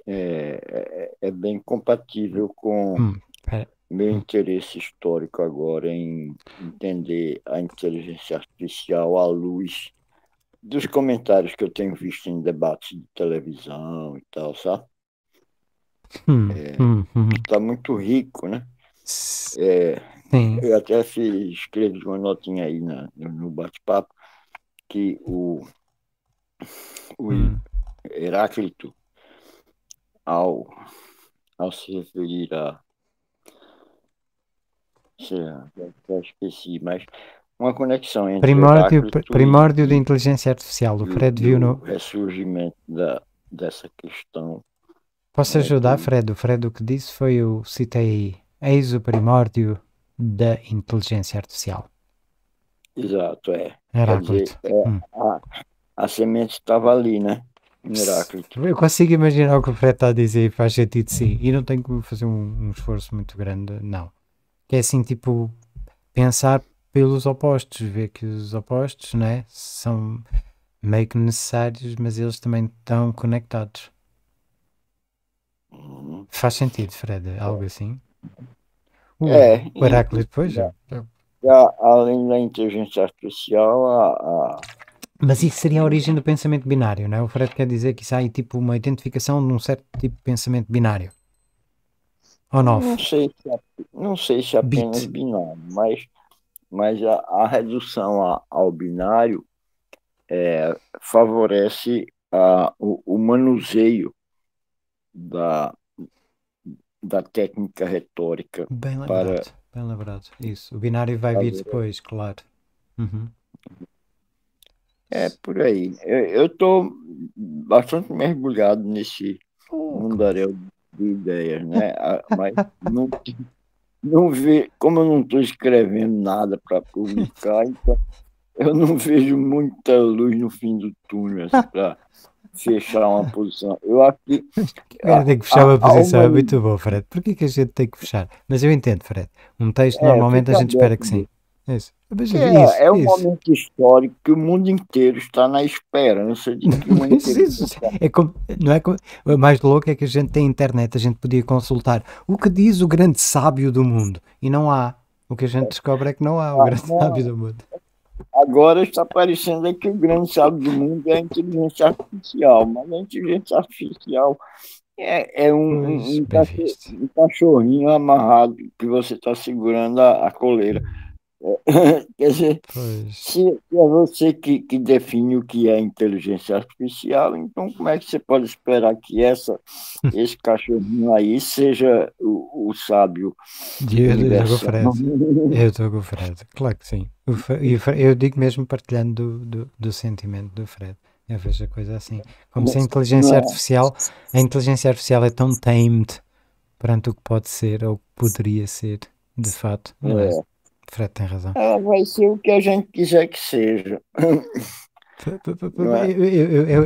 é, é, é bem compatível com hum, é. meu interesse histórico agora em entender a inteligência artificial à luz dos comentários que eu tenho visto em debates de televisão e tal, sabe? Hum, é, hum, hum. Tá muito rico, né? É, eu até fiz, escrevi uma notinha aí na, no bate-papo que o, o hum. Heráclito, ao, ao se referir a. Sei lá, já esqueci, mas uma conexão entre primórdio, primórdio da inteligência artificial. O Fred viu no ressurgimento da, dessa questão. Posso né, ajudar, Fred? O Fred o que disse foi eu citei eis o primórdio da inteligência artificial. Exato, é. Heráclito. É, hum. a, a, semente estava ali, né? Heráclito. Eu consigo imaginar o que o Fred está a dizer, e faz sentido sim. E não tenho que fazer um, um esforço muito grande, não. Que é assim, tipo, pensar pelos opostos, ver que os opostos né, são meio que necessários, mas eles também estão conectados. Uhum. Faz sentido, Fred? Algo é. assim? Uh, é, o Heráclito depois? Já, além da inteligência artificial, a, a... Mas isso seria a origem do pensamento binário, não é? O Fred quer dizer que isso há aí tipo uma identificação de um certo tipo de pensamento binário. Ou não? Não sei se, é, não sei se é apenas Bit. binário, mas mas a, a redução a, ao binário é, favorece a, o, o, manuseio da, da técnica retórica. Bem lembrado, para... bem lembrado. Isso, o binário vai vir depois, claro. Uhum. É, por aí. Eu estou bastante mergulhado nesse mundaréu de ideias, né? Mas não, não vê, como eu não estou escrevendo nada para publicar, então eu não vejo muita luz no fim do túnel assim, para fechar uma posição. Eu acho que. tem que fechar a, uma posição, é muito bom, Fred. Por que, que a gente tem que fechar? Mas eu entendo, Fred. Um texto, é, normalmente, a gente espera que sim. Isso. é, isso, é um momento histórico que o mundo inteiro está na esperança de que uma inteligência... é como, não é como, o mais louco é que a gente tem internet, a gente podia consultar o que diz o grande sábio do mundo e não há. O que a gente descobre é que não há o ah, grande Agora, sábio do mundo. Agora está parecendo que o grande sábio do mundo é a inteligência artificial, mas a inteligência artificial é, é um, um, um, cachorrinho amarrado que você está segurando a, a coleira. Quer dizer, se é você que, que define o que é inteligência artificial, então como é que você pode esperar que essa, esse cachorrinho aí seja o, o sábio? Deus, universal? Eu estou com o Fred, claro que sim. Eu digo mesmo partilhando do, do, do sentimento do Fred. Eu vejo a coisa assim. Como se a inteligência é. artificial, a inteligência artificial é tão tamed perante o que pode ser ou poderia ser, de fato. É. é. Fred tem razão. Ela ah, vai ser o que a gente quiser que seja.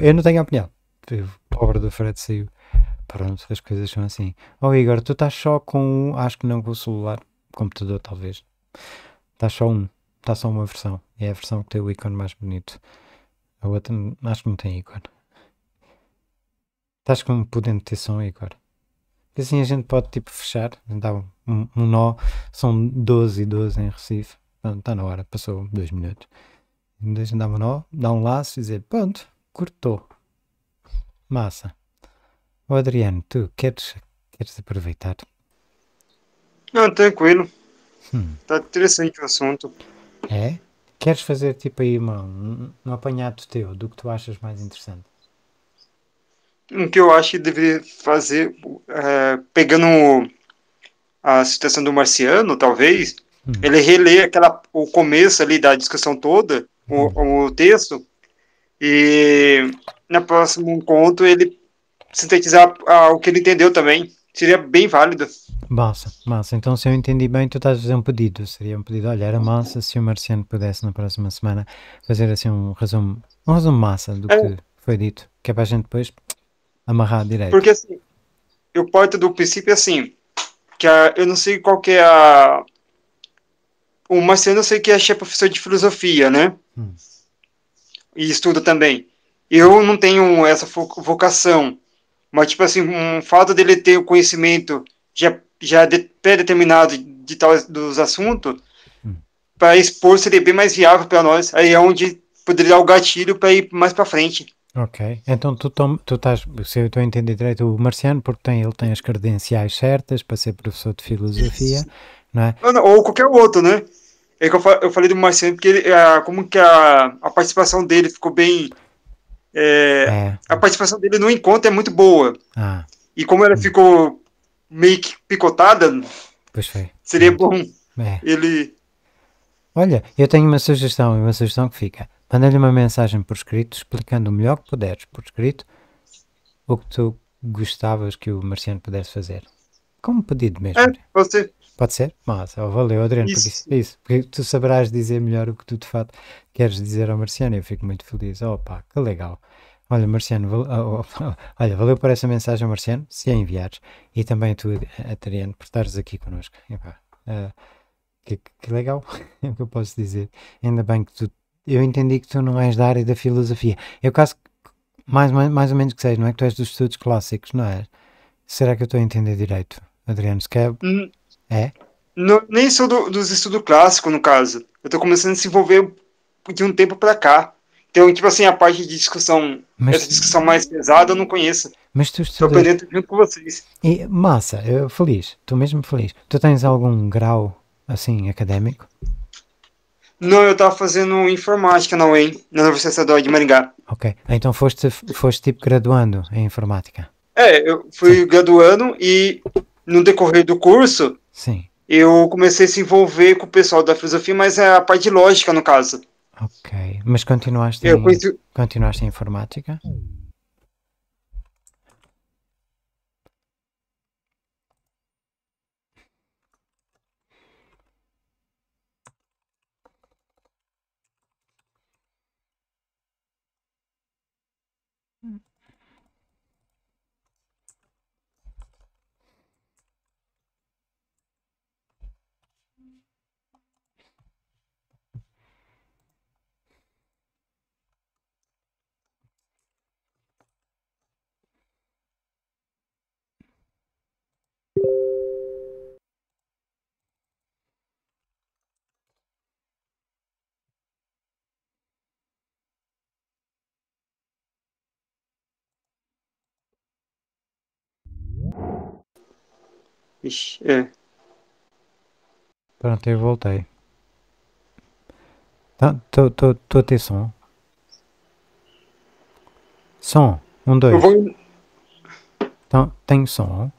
Eu não tenho opinião. Pobre do Fred saiu. Pronto, as coisas são assim. Oh Igor, tu estás só com um, acho que não com o celular, computador talvez. Estás só um, está só uma versão. É a versão que tem o ícone mais bonito. A outra acho que não tem ícone. Estás com podendo ter som, Igor. Que assim a gente pode tipo fechar, dá um, um nó, são 12 e 12 em Recife, está então, na hora, passou 2 minutos. A gente dá um nó, dá um laço e dizer, pronto, cortou. Massa. O Adriano, tu queres, queres aproveitar? Não, tranquilo. Hum. Está interessante o assunto. É? Queres fazer tipo aí uma, um, um apanhado teu do que tu achas mais interessante? o que eu acho que deveria fazer, é, pegando a situação do Marciano, talvez, hum. ele relê aquela, o começo ali da discussão toda, hum. o, uhum. o texto, e no próximo encontro ele sintetizar ah, o que ele entendeu também. Seria bem válido. Massa, massa. Então, se eu entendi bem, tu estás a fazer um pedido. Seria um pedido. Olha, era uhum. massa se o Marciano pudesse na próxima semana fazer assim um resumo, um resumo massa do é. que foi dito. Que é para a gente depois amarrar direto. Porque assim, eu parto do princípio é assim, que a, eu não sei qual que é a. O Marcelo, eu sei que é professor de filosofia, né? Hum. E estuda também. Eu não tenho essa vocação, mas tipo assim, um fato dele ter o conhecimento já, já de, pré-determinado de tal dos assuntos, hum. para expor seria bem mais viável para nós. Aí é onde poderia dar o gatilho para ir mais para frente. Ok, então tu, tom, tu estás, se eu estou a entender direito, o Marciano, porque tem, ele tem as credenciais certas para ser professor de filosofia, não é? Ou, não, ou qualquer outro, né? É que eu, eu falei do Marciano porque ele, a, ah, como que a, a participação dele ficou bem. É, é. A participação dele no encontro é muito boa. Ah. E como ela hum. ficou meio que picotada, pois foi. seria hum. bom é. ele. Olha, eu tenho uma sugestão, uma sugestão que fica manda lhe uma mensagem por escrito explicando o melhor que puderes por escrito o que tu gostavas que o Marciano pudesse fazer. Como pedido mesmo. É, pode ser. Pode ser? Massa, oh, valeu, Adriano, isso. por isso, isso. Porque tu saberás dizer melhor o que tu de fato queres dizer ao Marciano. Eu fico muito feliz. Oh, que legal. Olha, Marciano, valeu, oh, oh, oh, olha, valeu por essa mensagem, Marciano, se a enviares, e também tu, Adriano, por estares aqui connosco. uh, que, que, legal, é o que eu posso dizer. Ainda bem que tu eu entendi que tu não és da área da filosofia. Eu caso mais, mais, mais ou menos que seja, não é que tu és dos estudos clássicos, não é? Será que eu estou a entender direito, Adriano? Se quer... Hum, é? Não, nem sou do, dos estudos clássicos, no caso. Eu estou começando a envolver de um tempo para cá. Então, tipo assim, a parte de discussão, mas, essa discussão mais pesada, eu não conheço. Mas tu estudas... Estou aprendendo junto com vocês. E, massa, eu feliz, estou mesmo feliz. Tu tens algum grau, assim, académico? Não, eu estava fazendo informática na UEM, na Universidade Estadual de Maringá. Ok, ah, então foste, foste tipo graduando em informática? É, eu fui Sim. graduando e no decorrer do curso, Sim. eu comecei a se envolver com o pessoal da filosofia, mas é a parte lógica no caso. Ok, mas continuaste, eu em, conheci... continuaste em informática? Ixi, é. Pronto, eu voltei. Estou tá, a ter som. Som. Um, dois. Eu vou... Então, tenho som.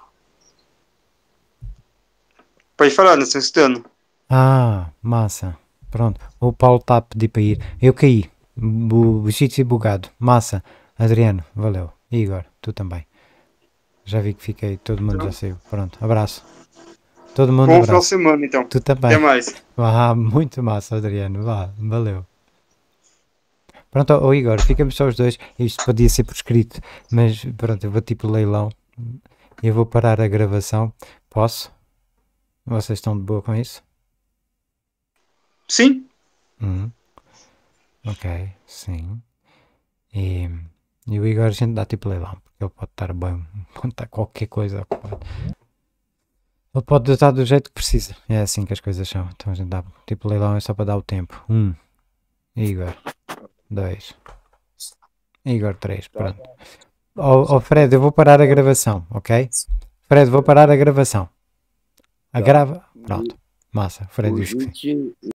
Pode falar, não estou escutando. Ah, massa. Pronto. O Paulo está a pedir para ir. Eu caí. O e bugado. Massa. Adriano, valeu. Igor, tu também. Já vi que fiquei, todo mundo então. já saiu. Pronto, abraço. Todo mundo. Bom final de semana então. Tu também. Até mais. Ah, muito massa, Adriano. Vá, valeu. Pronto, oh, Igor, ficamos só os dois. Isto podia ser por escrito, mas pronto, eu vou tipo leilão. Eu vou parar a gravação. Posso? Vocês estão de boa com isso? Sim. Uhum. Ok, sim. E, e o Igor a gente dá tipo leilão ele pode estar bem, pode estar qualquer coisa ocupado. Ele pode estar do jeito que precisa. É assim que as coisas são. Então a gente dá tipo leilão é só para dar o tempo. Um. Igor. Dois. Igor três. Pronto. Oh, oh Fred, eu vou parar a gravação, ok? Fred, vou parar a gravação. A tá. grava. Pronto. Massa. Fred diz que sim.